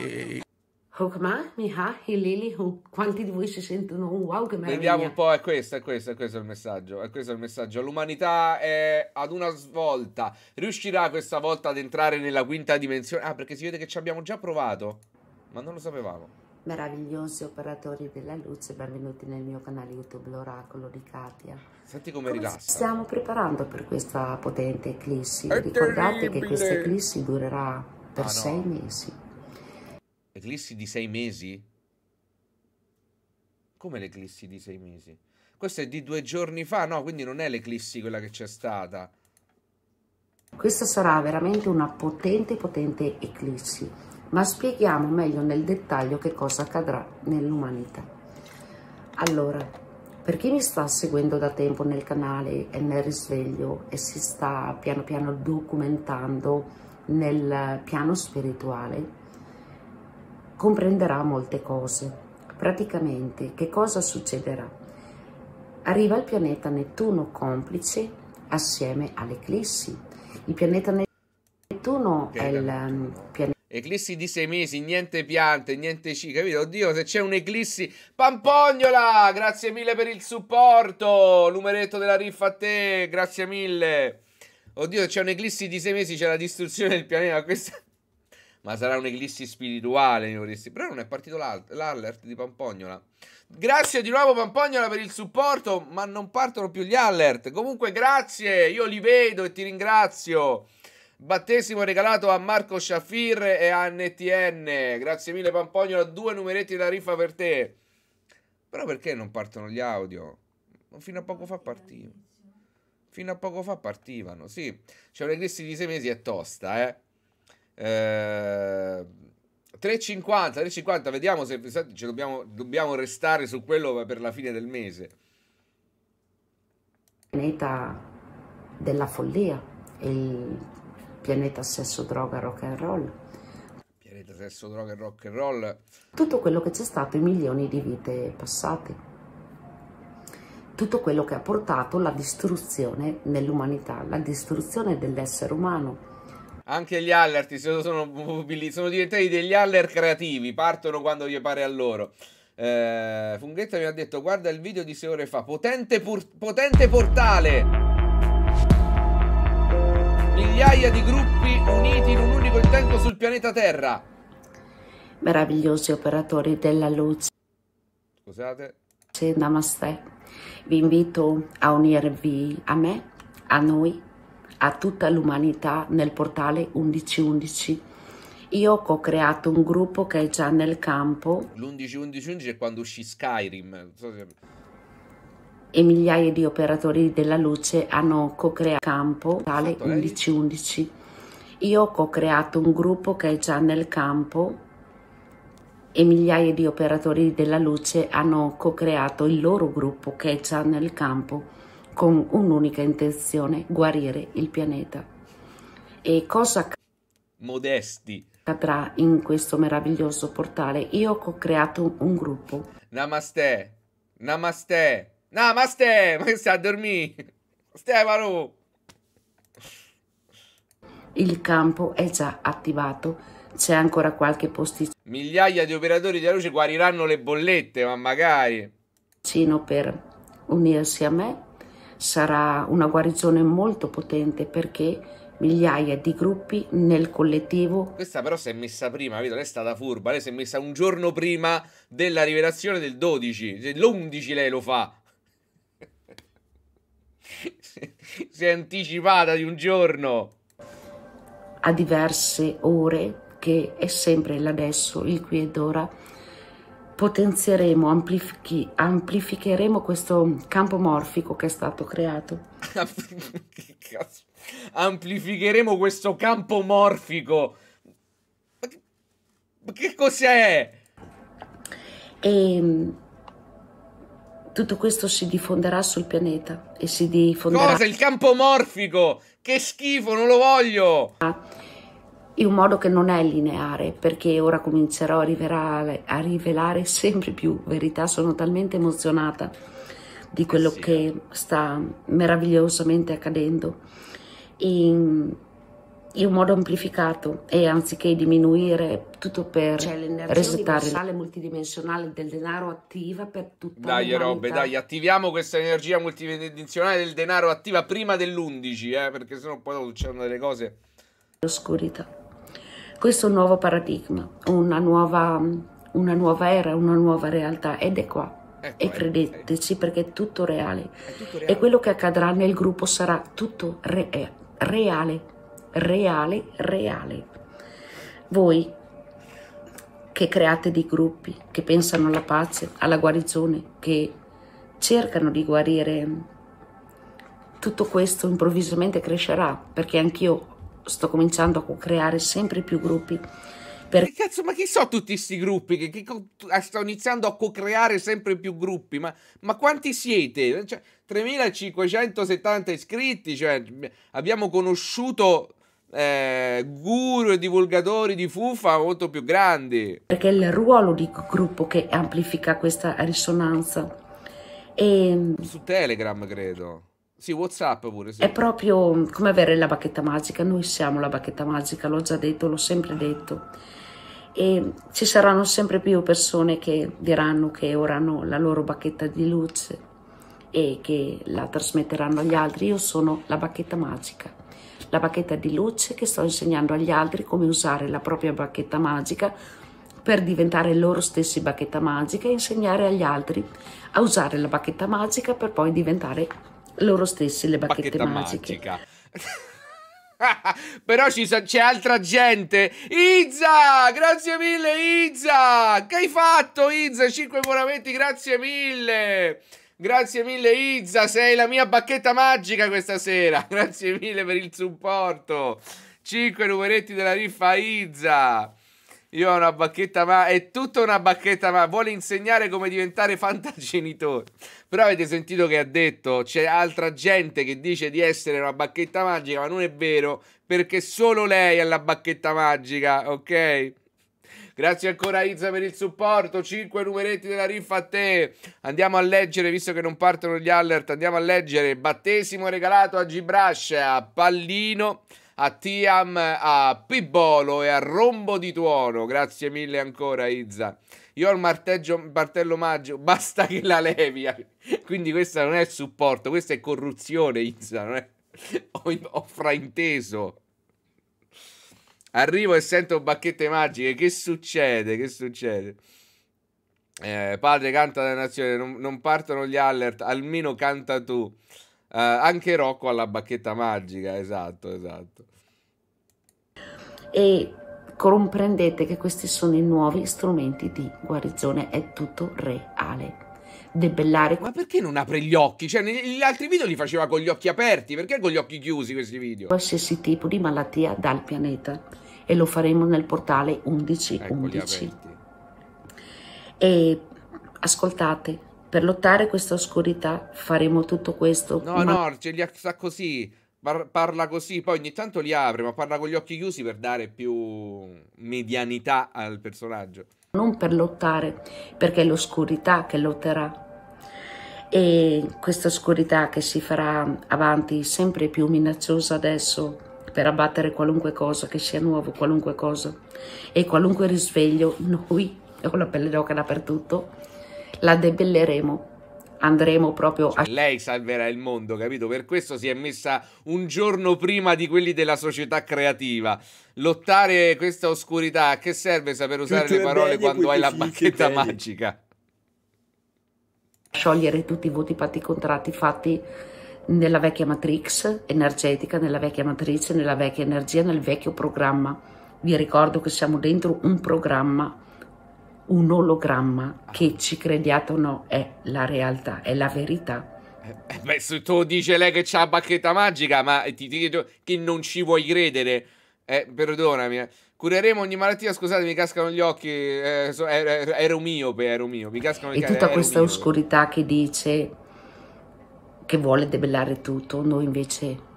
quanti di voi si sentono un oh, wow che Vediamo un po', è questo, è questo, è questo il messaggio, è questo il messaggio. L'umanità è ad una svolta. Riuscirà questa volta ad entrare nella quinta dimensione? Ah, perché si vede che ci abbiamo già provato, ma non lo sapevamo meravigliosi operatori della luce, benvenuti nel mio canale YouTube L'Oracolo di Katia. Senti come, come rilassa. Stiamo preparando per questa potente eclissi. È Ricordate terribile. che questa eclissi durerà per ah, sei mesi. Eclissi di sei mesi? Come l'eclissi di sei mesi? Questa è di due giorni fa, no? Quindi non è l'eclissi quella che c'è stata. Questa sarà veramente una potente, potente eclissi ma spieghiamo meglio nel dettaglio che cosa accadrà nell'umanità. Allora, per chi mi sta seguendo da tempo nel canale e nel risveglio e si sta piano piano documentando nel piano spirituale, comprenderà molte cose. Praticamente, che cosa succederà? Arriva il pianeta Nettuno complice assieme all'eclissi. Il pianeta Nettuno è il um, pianeta Eclissi di sei mesi, niente piante, niente C, capito? Oddio, se c'è un'eclissi... Pampognola, grazie mille per il supporto, numeretto della riffa a te, grazie mille. Oddio, se c'è un'eclissi di sei mesi, c'è la distruzione del pianeta, questa... Ma sarà un'eclissi spirituale, mi vorresti... Però non è partito l'allert di Pampognola. Grazie di nuovo Pampognola per il supporto, ma non partono più gli allert. Comunque grazie, io li vedo e ti ringrazio. Battesimo regalato a Marco Shafir e a NTN. Grazie mille Pampognolo, due numeretti da rifa per te. Però perché non partono gli audio? Fino a poco fa partivano. Fino a poco fa partivano, sì. C'è una crisi di sei mesi è tosta, eh. eh 3,50, 3,50, vediamo se ce dobbiamo, dobbiamo restare su quello per la fine del mese. Pianeta della follia, il pianeta sesso, droga, rock and roll. Pianeta sesso, droga e rock and roll. Tutto quello che c'è stato in milioni di vite passate. Tutto quello che ha portato la distruzione nell'umanità, la distruzione dell'essere umano. Anche gli allert sono, sono diventati degli allert creativi, partono quando gli pare a loro. Eh, Funghetta mi ha detto guarda il video di 6 ore fa, potente, potente portale! migliaia di gruppi uniti in un unico intento sul pianeta Terra. Meravigliosi operatori della luce. Scusate. Namaste. Vi invito a unirvi a me, a noi, a tutta l'umanità nel portale 1111. Io ho creato un gruppo che è già nel campo. l11 è quando uscì Skyrim. Non so se e migliaia di operatori della luce hanno co-creato campo tale 1111. Io ho co-creato un gruppo che è già nel campo e migliaia di operatori della luce hanno co-creato il loro gruppo che è già nel campo con un'unica intenzione, guarire il pianeta. E cosa Modesti. accadrà in questo meraviglioso portale? Io ho co creato un gruppo. Namaste. Namaste. No, ma Ste, ma che stai a dormire? Stefano! Il campo è già attivato. C'è ancora qualche posticino. Migliaia di operatori di luce guariranno le bollette, ma magari. Sino Per unirsi a me sarà una guarigione molto potente perché migliaia di gruppi nel collettivo. Questa però si è messa prima, vedo, lei è stata furba, lei si è messa un giorno prima della rivelazione del 12, l'11 lei lo fa, si è anticipata di un giorno. A diverse ore, che è sempre l'adesso, il qui ed ora, potenzieremo, amplifichi, amplificheremo questo campo morfico che è stato creato. che cazzo? Amplificheremo questo campo morfico. Ma che, ma che cos'è? E ehm, tutto questo si diffonderà sul pianeta e si diffonderà. Cosa? Il campo morfico! Che schifo, non lo voglio! In un modo che non è lineare, perché ora comincerò a, rivelare, a rivelare sempre più verità. Sono talmente emozionata di quello sì. che sta meravigliosamente accadendo. E in un modo amplificato e anziché diminuire tutto per cioè, resettare la multidimensionale del denaro attiva per tutta dai l'umanità. robe dai attiviamo questa energia multidimensionale del denaro attiva prima dell'11 eh, perché sennò poi succedono delle cose l'oscurità questo è un nuovo paradigma una nuova, una nuova era una nuova realtà ed è qua Ecco, e credeteci ecco. perché è tutto reale. è tutto reale e quello che accadrà nel gruppo sarà tutto re- eh, reale reale, reale. Voi che create dei gruppi che pensano alla pace, alla guarigione, che cercano di guarire, tutto questo improvvisamente crescerà perché anch'io sto cominciando a creare sempre più gruppi. Per... Che cazzo, ma chi so tutti questi gruppi? Che, che ah, sto iniziando a co-creare sempre più gruppi, ma, ma quanti siete? Cioè, 3570 iscritti, cioè, abbiamo conosciuto eh, guru e divulgatori di fuffa molto più grandi. Perché è il ruolo di gruppo che amplifica questa risonanza. E... Mm, Su Telegram, credo. Sì, WhatsApp pure. Sì. È proprio come avere la bacchetta magica. Noi siamo la bacchetta magica, l'ho già detto, l'ho sempre detto. E ci saranno sempre più persone che diranno che ora hanno la loro bacchetta di luce e che la trasmetteranno agli altri. Io sono la bacchetta magica la bacchetta di luce che sto insegnando agli altri come usare la propria bacchetta magica per diventare loro stessi bacchetta magica e insegnare agli altri a usare la bacchetta magica per poi diventare loro stessi le bacchette bacchetta magiche. Magica. Però c'è altra gente. Izza, grazie mille Izza. Che hai fatto Izza? 5 abbonamenti, grazie mille. Grazie mille Izza, sei la mia bacchetta magica questa sera. Grazie mille per il supporto. Cinque numeretti della riffa Izza. Io ho una bacchetta magica. è tutta una bacchetta magica. vuole insegnare come diventare fantagenitore. Però avete sentito che ha detto c'è altra gente che dice di essere una bacchetta magica, ma non è vero perché solo lei ha la bacchetta magica, ok? Grazie ancora Iza per il supporto. 5 numeretti della riffa a te. Andiamo a leggere, visto che non partono gli alert, andiamo a leggere. Battesimo regalato a Gibrash, a Pallino a Tiam, a Pibolo e a Rombo di Tuono. Grazie mille ancora, Iza. Io ho il marteggio, martello maggio, basta che la levi. Quindi questa non è supporto, questa è corruzione, Izza. È... ho, ho frainteso. Arrivo e sento bacchette magiche. Che succede? Che succede? Eh, padre canta la nazione, non, non, partono gli alert, almeno canta tu. Eh, anche Rocco ha la bacchetta magica, esatto, esatto. E comprendete che questi sono i nuovi strumenti di guarigione, è tutto reale. Debellare. Ma perché non apre gli occhi? Cioè, negli altri video li faceva con gli occhi aperti, perché con gli occhi chiusi questi video? Qualsiasi tipo di malattia dal pianeta e lo faremo nel portale 1111. Ecco, e ascoltate, per lottare questa oscurità faremo tutto questo. No, ma... no, ce li sta così, parla così, poi ogni tanto li apre, ma parla con gli occhi chiusi per dare più medianità al personaggio. Non per lottare, perché è l'oscurità che lotterà. E questa oscurità che si farà avanti sempre più minacciosa adesso per abbattere qualunque cosa, che sia nuovo, qualunque cosa. E qualunque risveglio, noi, con la pelle d'oca dappertutto, la debelleremo andremo proprio a... Cioè, lei salverà il mondo, capito? Per questo si è messa un giorno prima di quelli della società creativa. Lottare questa oscurità, a che serve saper usare le, parole quando hai la bacchetta magica? Sciogliere tutti i voti fatti, contratti fatti nella vecchia matrix energetica, nella vecchia matrice, nella vecchia energia, nel vecchio programma. Vi ricordo che siamo dentro un programma, un ologramma, che ci crediate o no è la realtà, è la verità. Eh, beh, se tu dice lei che c'ha la bacchetta magica, ma ti chiedo che non ci vuoi credere. Eh, perdonami. Eh. Cureremo ogni malattia, scusate, mi cascano gli occhi. Eh, so, ero, eh, ero miope, ero mio. Mi cascano gli occhi. E tutta questa miope. oscurità che dice che vuole debellare tutto, noi invece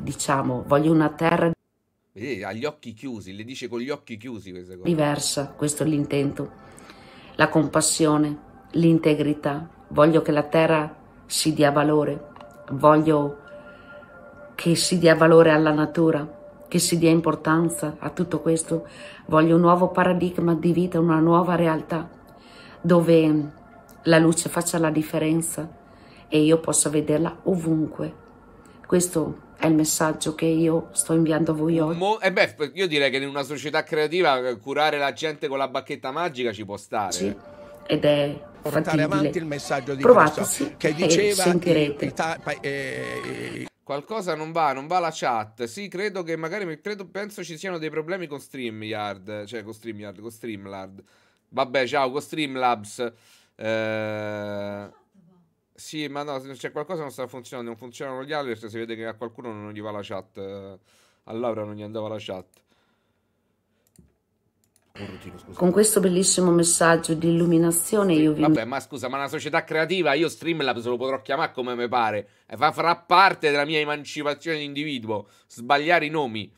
diciamo voglio una terra Vedete, ha gli occhi chiusi, le dice con gli occhi chiusi questa cosa. Diversa, questo è l'intento. La compassione, l'integrità. Voglio che la terra si dia valore, voglio che si dia valore alla natura, che si dia importanza a tutto questo. Voglio un nuovo paradigma di vita, una nuova realtà dove la luce faccia la differenza e io possa vederla ovunque. Questo è il messaggio che io sto inviando a voi oggi. Mo- e eh beh, io direi che in una società creativa eh, curare la gente con la bacchetta magica ci può stare. Sì, ed è portare avanti il messaggio di Provateci Cristo che diceva sentirete. Ita- eh, eh, Qualcosa non va, non va la chat. Sì, credo che magari credo, penso ci siano dei problemi con StreamYard, cioè con StreamYard, con Streamlard. Vabbè, ciao, con Streamlabs. Eh sì, ma no, se c'è qualcosa non sta funzionando, non funzionano gli altri, si vede che a qualcuno non gli va la chat. Eh, a Laura non gli andava la chat. Rutino, Con questo bellissimo messaggio di illuminazione io vi... Vabbè, ma scusa, ma una società creativa, io Streamlab se lo potrò chiamare come mi pare. E fa, farà parte della mia emancipazione di individuo, sbagliare i nomi.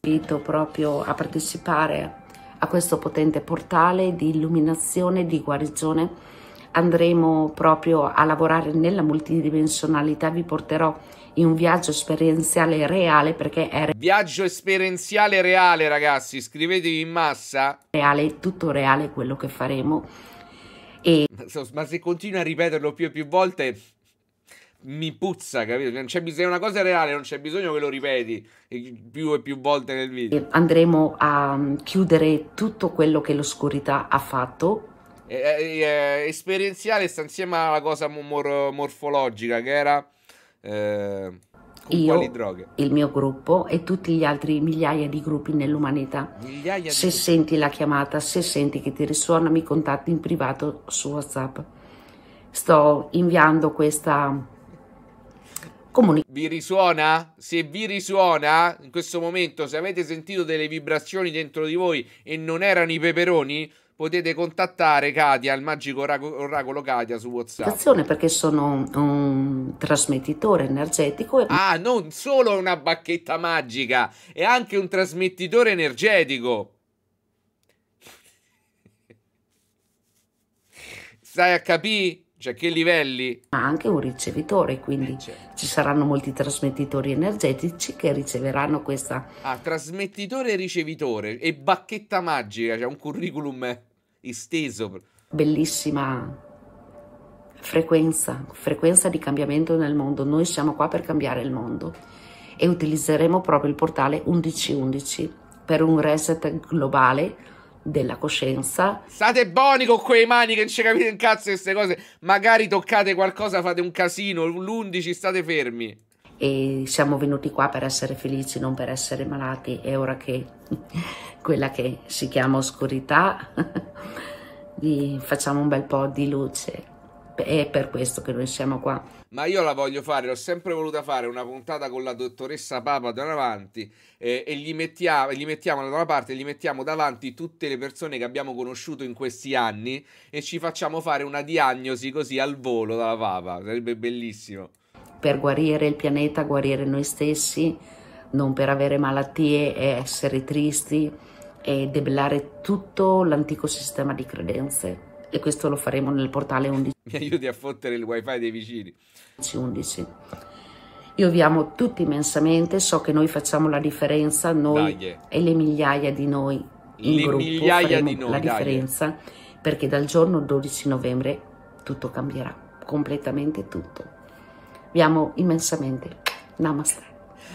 Invito proprio a partecipare a questo potente portale di illuminazione, di guarigione andremo proprio a lavorare nella multidimensionalità, vi porterò in un viaggio esperienziale reale perché è re viaggio esperienziale reale ragazzi, scrivetevi in massa. Reale, tutto reale quello che faremo. E... Ma se continui a ripeterlo più e più volte mi puzza, capito? Non c'è bisogno, una cosa reale, non c'è bisogno che lo ripeti eh, più e più volte nel video. Andremo a mm, chiudere tutto quello che l'oscurità ha fatto è, eh, è, eh, eh, esperienziale sta insieme alla cosa mor- morfologica che era... Eh, io, il mio gruppo e tutti gli altri migliaia di gruppi nell'umanità. Migliaia se di... senti la chiamata, se senti che ti risuona, mi contatti in privato su WhatsApp. Sto inviando questa comunicazione. Vi risuona? Se vi risuona in questo momento, se avete sentito delle vibrazioni dentro di voi e non erano i peperoni, potete contattare Katia, il magico oracolo Katia su WhatsApp. Attenzione perché sono un trasmettitore energetico. E... Ah, non solo una bacchetta magica, è anche un trasmettitore energetico. Stai a capire? Cioè, che livelli? Ma anche un ricevitore, quindi eh, certo. ci saranno molti trasmettitori energetici che riceveranno questa. Ah, trasmettitore e ricevitore e bacchetta magica, cioè un curriculum eh esteso. Bellissima frequenza, frequenza di cambiamento nel mondo. Noi siamo qua per cambiare il mondo e utilizzeremo proprio il portale 1111 per un reset globale della coscienza. State buoni con quei mani che non ci capite un cazzo queste cose. Magari toccate qualcosa, fate un casino. L'11 state fermi e siamo venuti qua per essere felici, non per essere malati. È ora che quella che si chiama oscurità vi facciamo un bel po' di luce. È per questo che noi siamo qua. Ma io la voglio fare, l'ho sempre voluta fare una puntata con la dottoressa Papa da davanti eh, e gli mettiamo, gli mettiamo da una parte, gli mettiamo davanti tutte le persone che abbiamo conosciuto in questi anni e ci facciamo fare una diagnosi così al volo dalla Papa. Sarebbe bellissimo per guarire il pianeta, guarire noi stessi, non per avere malattie e essere tristi e debellare tutto l'antico sistema di credenze. E questo lo faremo nel portale 11. Mi aiuti a fottere il wifi dei vicini. 11. Io vi amo tutti immensamente, so che noi facciamo la differenza, noi dai. e le migliaia di noi in le gruppo faremo di noi, la differenza, dai. perché dal giorno 12 novembre tutto cambierà, completamente tutto. Vi amo immensamente. Namaste.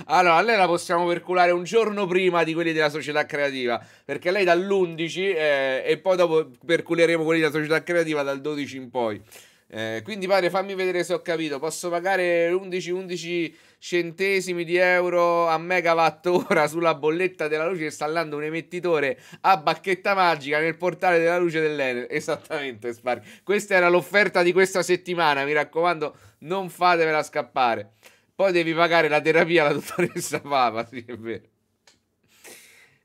Allora, a lei la possiamo perculare un giorno prima di quelli della società creativa, perché lei dall'11 eh, e poi dopo perculeremo quelli della società creativa dal 12 in poi. Eh, quindi padre fammi vedere se ho capito, posso pagare 11, 11 centesimi di euro a megawatt ora sulla bolletta della luce installando un emettitore a bacchetta magica nel portale della luce dell'Enel. Esattamente Spark, questa era l'offerta di questa settimana, mi raccomando non fatevela scappare. Poi devi pagare la terapia alla dottoressa Papa, sì, è vero.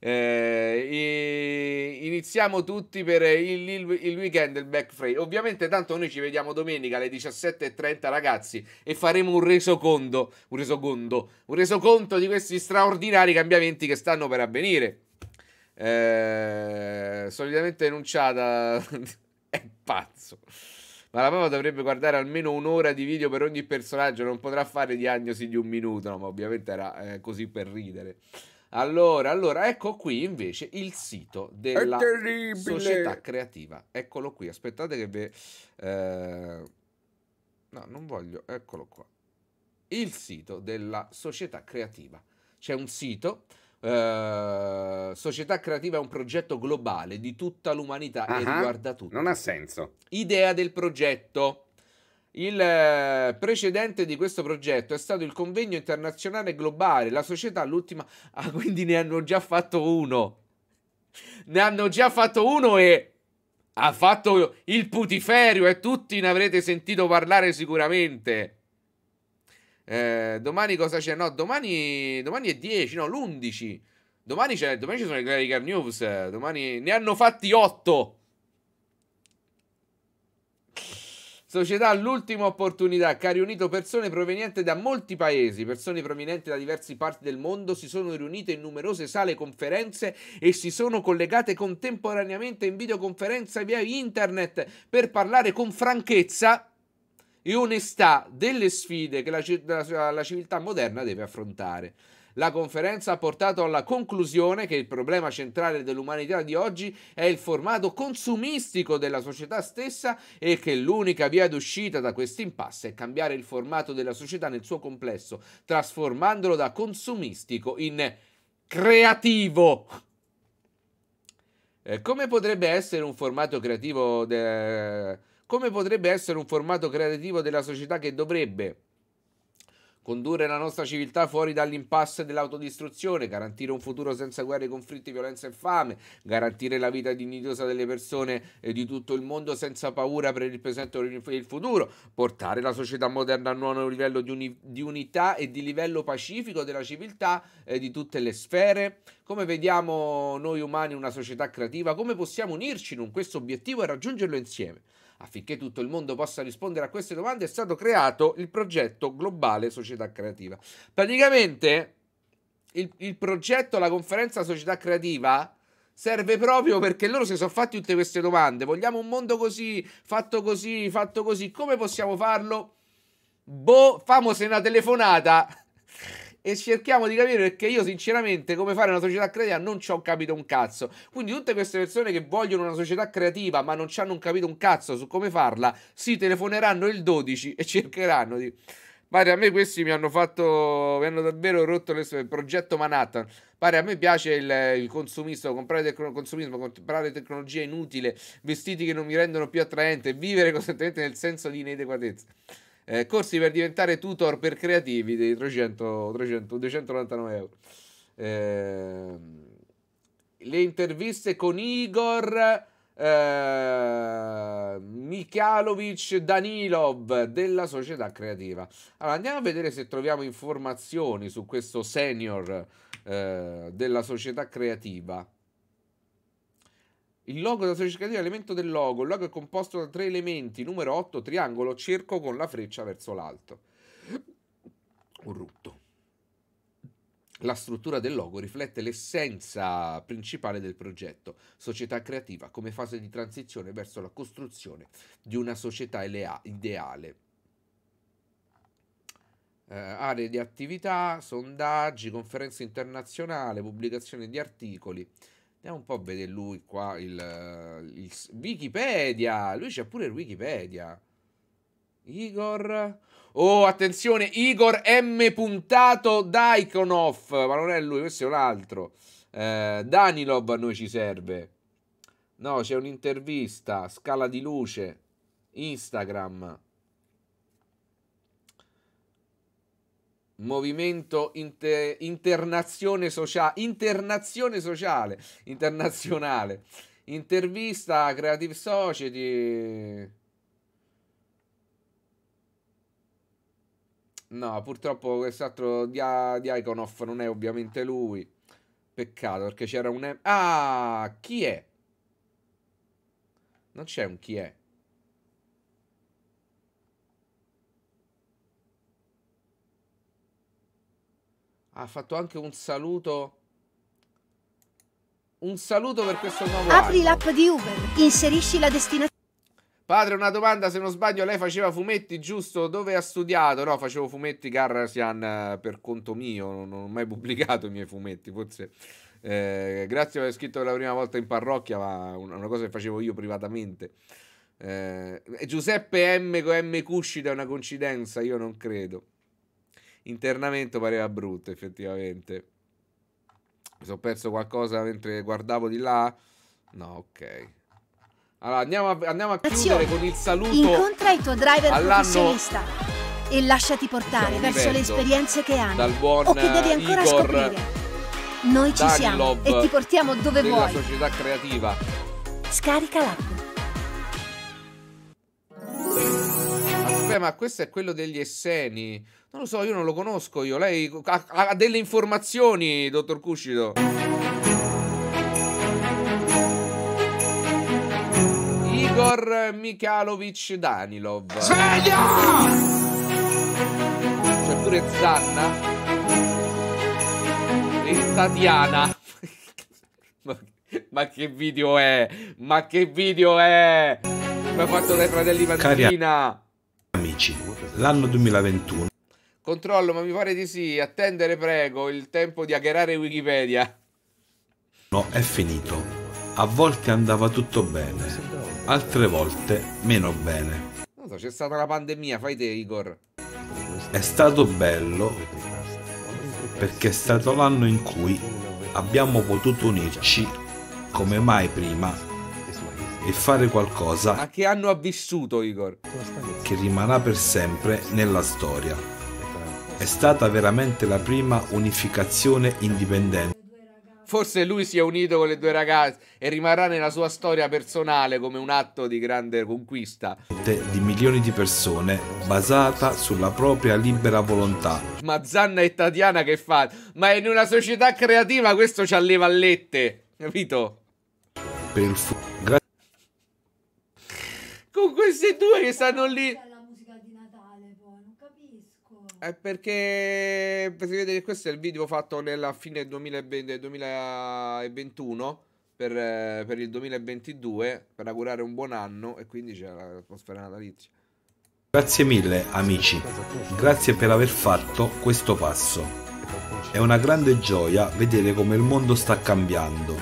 Eh, iniziamo tutti per il, il, il weekend del Black Friday. Ovviamente, tanto noi ci vediamo domenica alle 17.30, ragazzi, e faremo un resoconto, un resoconto, un resoconto di questi straordinari cambiamenti che stanno per avvenire. Eh, solitamente enunciata è pazzo. Ma la mamma dovrebbe guardare almeno un'ora di video per ogni personaggio, non potrà fare diagnosi di un minuto, no, ma ovviamente era eh, così per ridere. Allora, allora, ecco qui invece il sito della società creativa. Eccolo qui, aspettate che ve... Eh... No, non voglio, eccolo qua. Il sito della società creativa. C'è un sito eh, società creativa è un progetto globale di tutta l'umanità uh-huh. e riguarda tutto. Non ha senso. Idea del progetto. Il eh, precedente di questo progetto è stato il convegno internazionale globale. La società, l'ultima, ah, quindi ne hanno già fatto uno. Ne hanno già fatto uno e ha fatto il putiferio e tutti ne avrete sentito parlare sicuramente. Eh, domani cosa c'è? No, domani, domani è 10, no, l'11. Domani, domani, ci sono i Clary News. Domani ne hanno fatti 8. Società all'ultima opportunità, che ha riunito persone provenienti da molti paesi, persone provenienti da diverse parti del mondo, si sono riunite in numerose sale conferenze e si sono collegate contemporaneamente in videoconferenza via internet per parlare con franchezza e onestà delle sfide che la, la, la civiltà moderna deve affrontare. La conferenza ha portato alla conclusione che il problema centrale dell'umanità di oggi è il formato consumistico della società stessa e che l'unica via d'uscita da questo impasse è cambiare il formato della società nel suo complesso, trasformandolo da consumistico in creativo. E eh, come potrebbe essere un formato creativo de come potrebbe essere un formato creativo della società che dovrebbe condurre la nostra civiltà fuori dall'impasse dell'autodistruzione, garantire un futuro senza guerre, conflitti, violenza e fame, garantire la vita dignitosa delle persone e di tutto il mondo senza paura per il presente e il futuro, portare la società moderna a un nuovo livello di, uni di, unità e di livello pacifico della civiltà e di tutte le sfere. Come vediamo noi umani una società creativa? Come possiamo unirci in questo obiettivo e raggiungerlo insieme? Affinché tutto il mondo possa rispondere a queste domande è stato creato il progetto Globale Società Creativa. Praticamente il, il progetto, la conferenza Società Creativa serve proprio perché loro si sono fatti tutte queste domande. Vogliamo un mondo così, fatto così, fatto così, come possiamo farlo? Boh, famose una telefonata e cerchiamo di capire perché io sinceramente come fare una società creativa non ci ho capito un cazzo. Quindi tutte queste persone che vogliono una società creativa ma non ci hanno capito un cazzo su come farla, si telefoneranno il 12 e cercheranno di... Pare a me questi mi hanno fatto, mi hanno davvero rotto le, il progetto Manhattan. Pare a me piace il, il consumismo, comprare tecno, consumismo, comprare tecnologia inutile, vestiti che non mi rendono più attraente, vivere costantemente nel senso di inadeguatezza. Eh, corsi per diventare tutor per creativi dei 300, 300 299 euro. Eh, le interviste con Igor eh, Mikhailovic Danilov della società creativa. Allora andiamo a vedere se troviamo informazioni su questo senior eh, della società creativa. Il logo della società è l'elemento del logo. Il logo è composto da tre elementi, numero 8, triangolo, cerco con la freccia verso l'alto. Un rutto. La struttura del logo riflette l'essenza principale del progetto, società creativa come fase di transizione verso la costruzione di una società ideale. Eh, aree di attività, sondaggi, conferenze internazionali, pubblicazione di articoli. Andiamo un po' a vedere lui qua, il, il Wikipedia, lui c'ha pure il Wikipedia. Igor... Oh, attenzione, Igor M. Daikonov, ma non è lui, questo è un altro. Eh, Danilov a noi ci serve. No, c'è un'intervista, scala di luce, Instagram. Movimento inter- internazione, socia- internazione sociale, internazionale. Intervista Creative Society. No, purtroppo quest'altro di, di Iconoff non è ovviamente lui. Peccato perché c'era un... Ah, chi è? Non c'è un chi è. ha fatto anche un saluto un saluto per questo nuovo apri l'app di Uber inserisci la destinazione Padre, una domanda, se non sbaglio, lei faceva fumetti, giusto? Dove ha studiato? No, facevo fumetti Garrasian eh, per conto mio, non, ho mai pubblicato i miei fumetti, forse... Eh, grazie per aver scritto per la prima volta in parrocchia, ma una cosa che facevo io privatamente. Eh, Giuseppe M con M Cuscita è una coincidenza, io non credo internamento pareva brutto effettivamente. Mi sono perso qualcosa mentre guardavo di là? No, ok. Allora, andiamo a, andiamo a chiudere con il saluto. Incontra il tuo driver professionista e lasciati portare verso le esperienze che hanno dal buon o che devi ancora Igor scoprire. Noi ci siamo e ti portiamo dove della vuoi. società creativa. Scarica l'app. ma questo è quello degli esseni. Non lo so, io non lo conosco io. Lei ha, ha delle informazioni, dottor Cuscito. Igor Mikhailovic Danilov. Sveglia! C'è pure Zanna. E Tatiana. Ma che video è? Ma che video è? Come ha fatto dai fratelli Vantina? Cari amici, l'anno 2021 Controllo, ma mi pare di sì. Attendere, prego, il tempo di hackerare Wikipedia. No, è finito. A volte andava tutto bene, altre volte meno bene. Non so, c'è stata la pandemia, fai te, Igor. È stato bello perché è stato l'anno in cui abbiamo potuto unirci come mai prima e fare qualcosa. Ma che anno ha vissuto, Igor? Che rimarrà per sempre nella storia è stata veramente la prima unificazione indipendente. Forse lui si è unito con le due ragazze e rimarrà nella sua storia personale come un atto di grande conquista. Di milioni di persone basata sulla propria libera volontà. Ma Zanna e Tatiana che fanno? Ma in una società creativa questo c'ha le vallette, capito? Per il fu- Con questi due che stanno lì è perché potete vedere questo è il video fatto nella fine del 2021 per, eh, per, il 2022 per augurare un buon anno e quindi c'è l'atmosfera natalizia. Grazie mille amici, grazie per aver fatto questo passo. È una grande gioia vedere come il mondo sta cambiando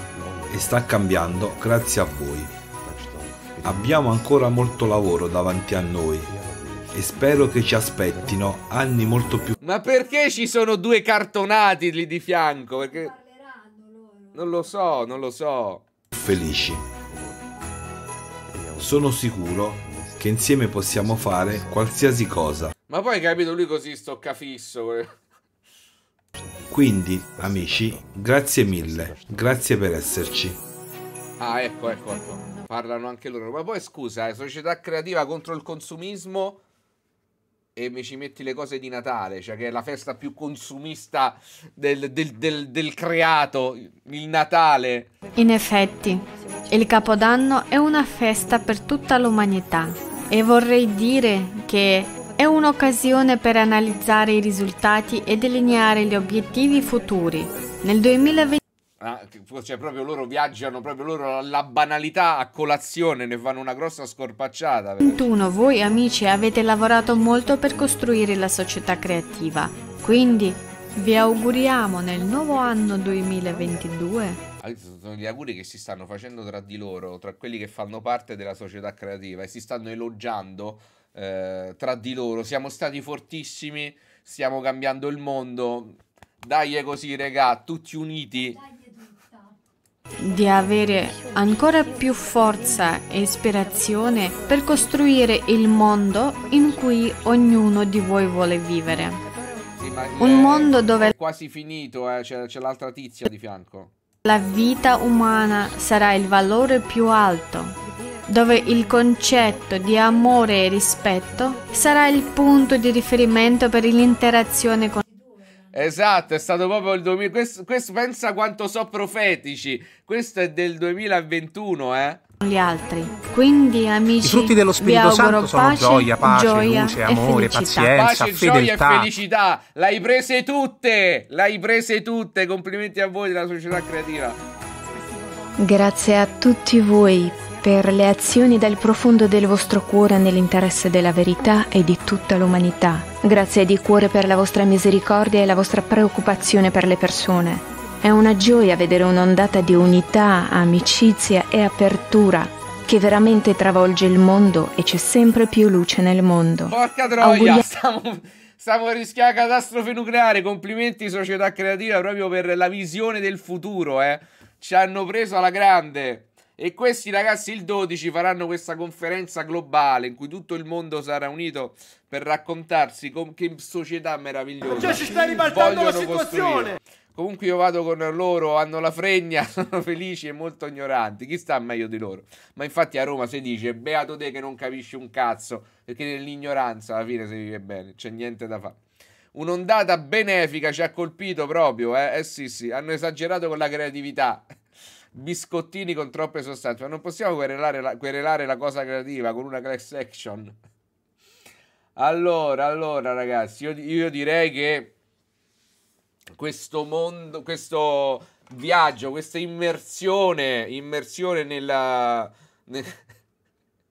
e sta cambiando grazie a voi. Abbiamo ancora molto lavoro davanti a noi e spero che ci aspettino anni molto più... Ma perché ci sono due cartonati lì di fianco? Perché... Non lo so, non lo so. Felici. Sono sicuro che insieme possiamo fare qualsiasi cosa. Ma poi hai capito lui così stoccafisso. Eh. Quindi, amici, grazie mille. Grazie per esserci. Ah, ecco, ecco, ecco parlano anche loro. Ma poi scusa, eh, società creativa contro il consumismo e mi ci metti le cose di Natale, cioè che è la festa più consumista del, del, del, del creato, il Natale. In effetti, il Capodanno è una festa per tutta l'umanità e vorrei dire che è un'occasione per analizzare i risultati e delineare gli obiettivi futuri. Nel 2020 Ah, cioè, proprio loro viaggiano, proprio loro la banalità a colazione ne fanno una grossa scorpacciata. 21. Voi amici avete lavorato molto per costruire la società creativa, quindi vi auguriamo nel nuovo anno 2022. Ah, sono gli auguri che si stanno facendo tra di loro, tra quelli che fanno parte della società creativa e si stanno elogiando eh, tra di loro. Siamo stati fortissimi, stiamo cambiando il mondo. Dai, è così, regà, tutti uniti. Dai di avere ancora più forza e ispirazione per costruire il mondo in cui ognuno di voi vuole vivere. Un mondo dove... È quasi finito, eh? c'è, c'è l'altra tizia di fianco. La vita umana sarà il valore più alto, dove il concetto di amore e rispetto sarà il punto di riferimento per l'interazione con Esatto, è stato proprio il 2000. Questo, questo, pensa quanto so profetici. Questo è del 2021, eh. Gli altri. Quindi, amici, i frutti dello Spirito Santo sono pace, gioia, pace, gioia luce, amore, pazienza, pace, fedeltà. gioia e felicità. L'hai prese tutte! L'hai prese tutte! Complimenti a voi della società creativa. Grazie a tutti voi per le azioni dal profondo del vostro cuore nell'interesse della verità e di tutta l'umanità. Grazie di cuore per la vostra misericordia e la vostra preoccupazione per le persone. È una gioia vedere un'ondata di unità, amicizia e apertura che veramente travolge il mondo e c'è sempre più luce nel mondo. Porca troia, Auguri... stiamo, stiamo rischiando catastrofe nucleare. Complimenti società creativa proprio per la visione del futuro, eh. Ci hanno preso alla grande. E questi ragazzi il 12 faranno questa conferenza globale in cui tutto il mondo sarà unito per raccontarsi con che società meravigliosa. Cioè ci sta ribaltando la situazione. Costruire. Comunque io vado con loro, hanno la fregna, sono felici e molto ignoranti. Chi sta meglio di loro? Ma infatti a Roma si dice beato te che non capisci un cazzo, perché nell'ignoranza alla fine si vive bene, c'è niente da fare. Un'ondata benefica ci ha colpito proprio, eh? Eh sì sì, hanno esagerato con la creatività biscottini con troppe sostanze, ma non possiamo querelare la, querelare la cosa creativa con una class action. Allora, allora ragazzi, io, io direi che questo mondo, questo viaggio, questa immersione, immersione nella, ne,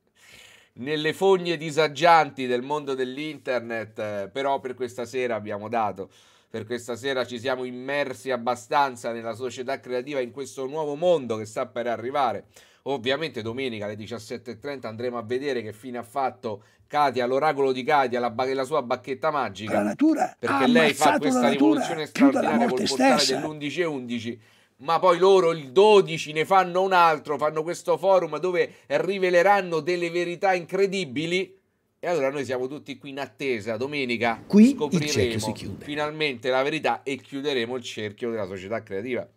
nelle fogne disagianti del mondo dell'internet, eh, però per questa sera abbiamo dato per questa sera ci siamo immersi abbastanza nella società creativa in questo nuovo mondo che sta per arrivare. Ovviamente domenica alle 17.30 andremo a vedere che fine ha fatto Katia, l'oracolo di Katia, la, la sua bacchetta magica. La natura perché lei fa questa rivoluzione straordinaria col portale dell'11.11 ma poi loro il 12 ne fanno un altro, fanno questo forum dove riveleranno delle verità incredibili e allora noi siamo tutti qui in attesa, domenica qui scopriremo finalmente la verità e chiuderemo il cerchio della società creativa.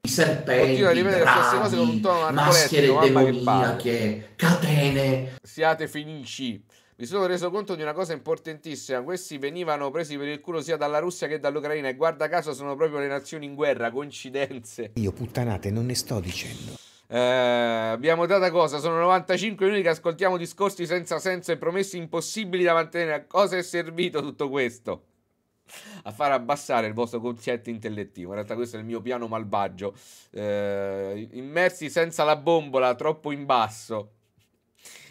I serpenti, Continua a ripetere draghi, cose con un tono maschere demoniache, catene. Siate felici. Mi sono reso conto di una cosa importantissima. Questi venivano presi per il culo sia dalla Russia che dall'Ucraina e guarda caso sono proprio le nazioni in guerra, coincidenze. Io puttanate non ne sto dicendo. Eh, abbiamo data cosa? Sono 95 minuti che ascoltiamo discorsi senza senso e promesse impossibili da mantenere. A cosa è servito tutto questo? a far abbassare il vostro concetto intellettivo. In realtà questo è il mio piano malvagio. Eh, immersi senza la bombola, troppo in basso.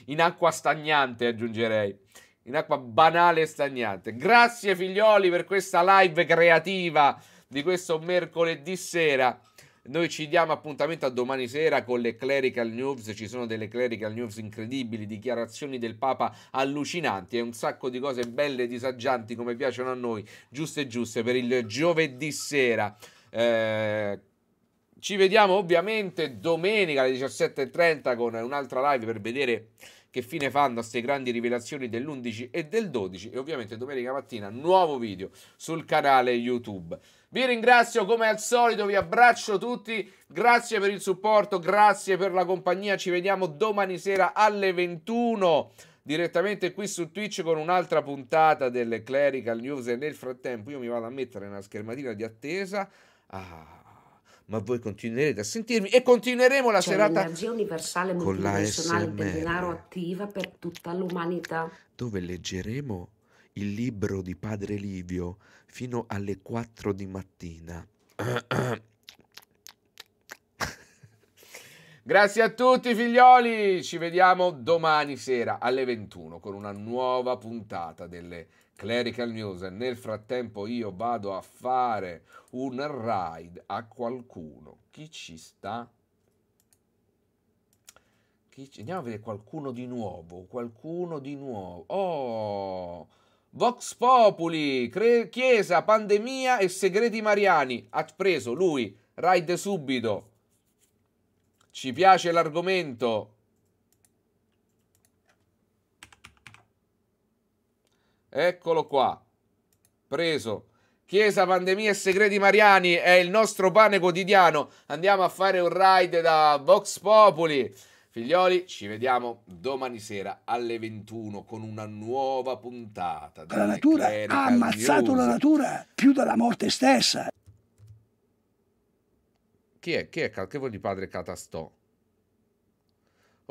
In acqua stagnante, aggiungerei. In acqua banale e stagnante. Grazie figlioli per questa live creativa di questo mercoledì sera. Noi ci diamo appuntamento a domani sera con le clerical news, ci sono delle clerical news incredibili, dichiarazioni del Papa allucinanti e un sacco di cose belle e disagianti come piacciono a noi, giuste giuste per il giovedì sera. Eh, ci vediamo ovviamente domenica alle 17.30 con un'altra live per vedere che fine fanno queste grandi rivelazioni dell'11 e del 12 e ovviamente domenica mattina nuovo video sul canale YouTube. Vi ringrazio come al solito, vi abbraccio tutti, grazie per il supporto, grazie per la compagnia, ci vediamo domani sera alle 21 direttamente qui su Twitch con un'altra puntata delle Clerical News e nel frattempo io mi vado a mettere una schermatina di attesa. Ah ma voi continuerete a sentirmi e continueremo la C'è serata l'energia universale multidimensionale del denaro attiva per tutta l'umanità dove leggeremo il libro di Padre Livio fino alle 4 di mattina. Grazie a tutti figlioli, ci vediamo domani sera alle 21 con una nuova puntata delle Clerical News, nel frattempo io vado a fare un ride a qualcuno. Chi ci sta? Chi ci... Andiamo a vedere qualcuno di nuovo, qualcuno di nuovo. Oh! Vox Populi, cre- Chiesa, pandemia e segreti mariani. Ha preso lui, ride subito. Ci piace l'argomento, Eccolo qua. Preso. Chiesa, pandemia e segreti mariani è il nostro pane quotidiano. Andiamo a fare un ride da Vox Populi. Figlioli, ci vediamo domani sera alle 21 con una nuova puntata. La natura ha ammazzato la natura più della morte stessa. Chi è? Chi è? Che vuol di padre Catastò?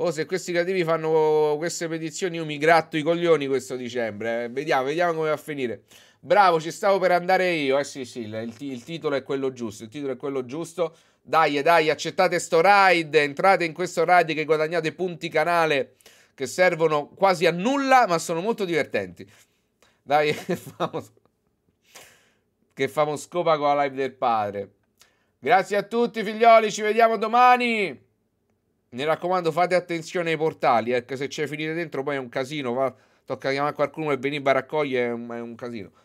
Oh, se questi creativi fanno queste petizioni, io mi gratto i coglioni questo dicembre. Eh. Vediamo, vediamo come va a finire. Bravo, ci stavo per andare io. Eh sì, sì, il, il titolo è quello giusto. Il titolo è quello giusto. Dai, dai, accettate sto ride. Entrate in questo ride che guadagnate punti canale che servono quasi a nulla, ma sono molto divertenti. Dai, che famoso scopa con la live del padre. Grazie a tutti, figlioli. Ci vediamo domani. Mi raccomando, fate attenzione ai portali, perché eh, se c'è finita dentro poi è un casino, va, tocca chiamare qualcuno e venire a raccogliere, è un, è un casino.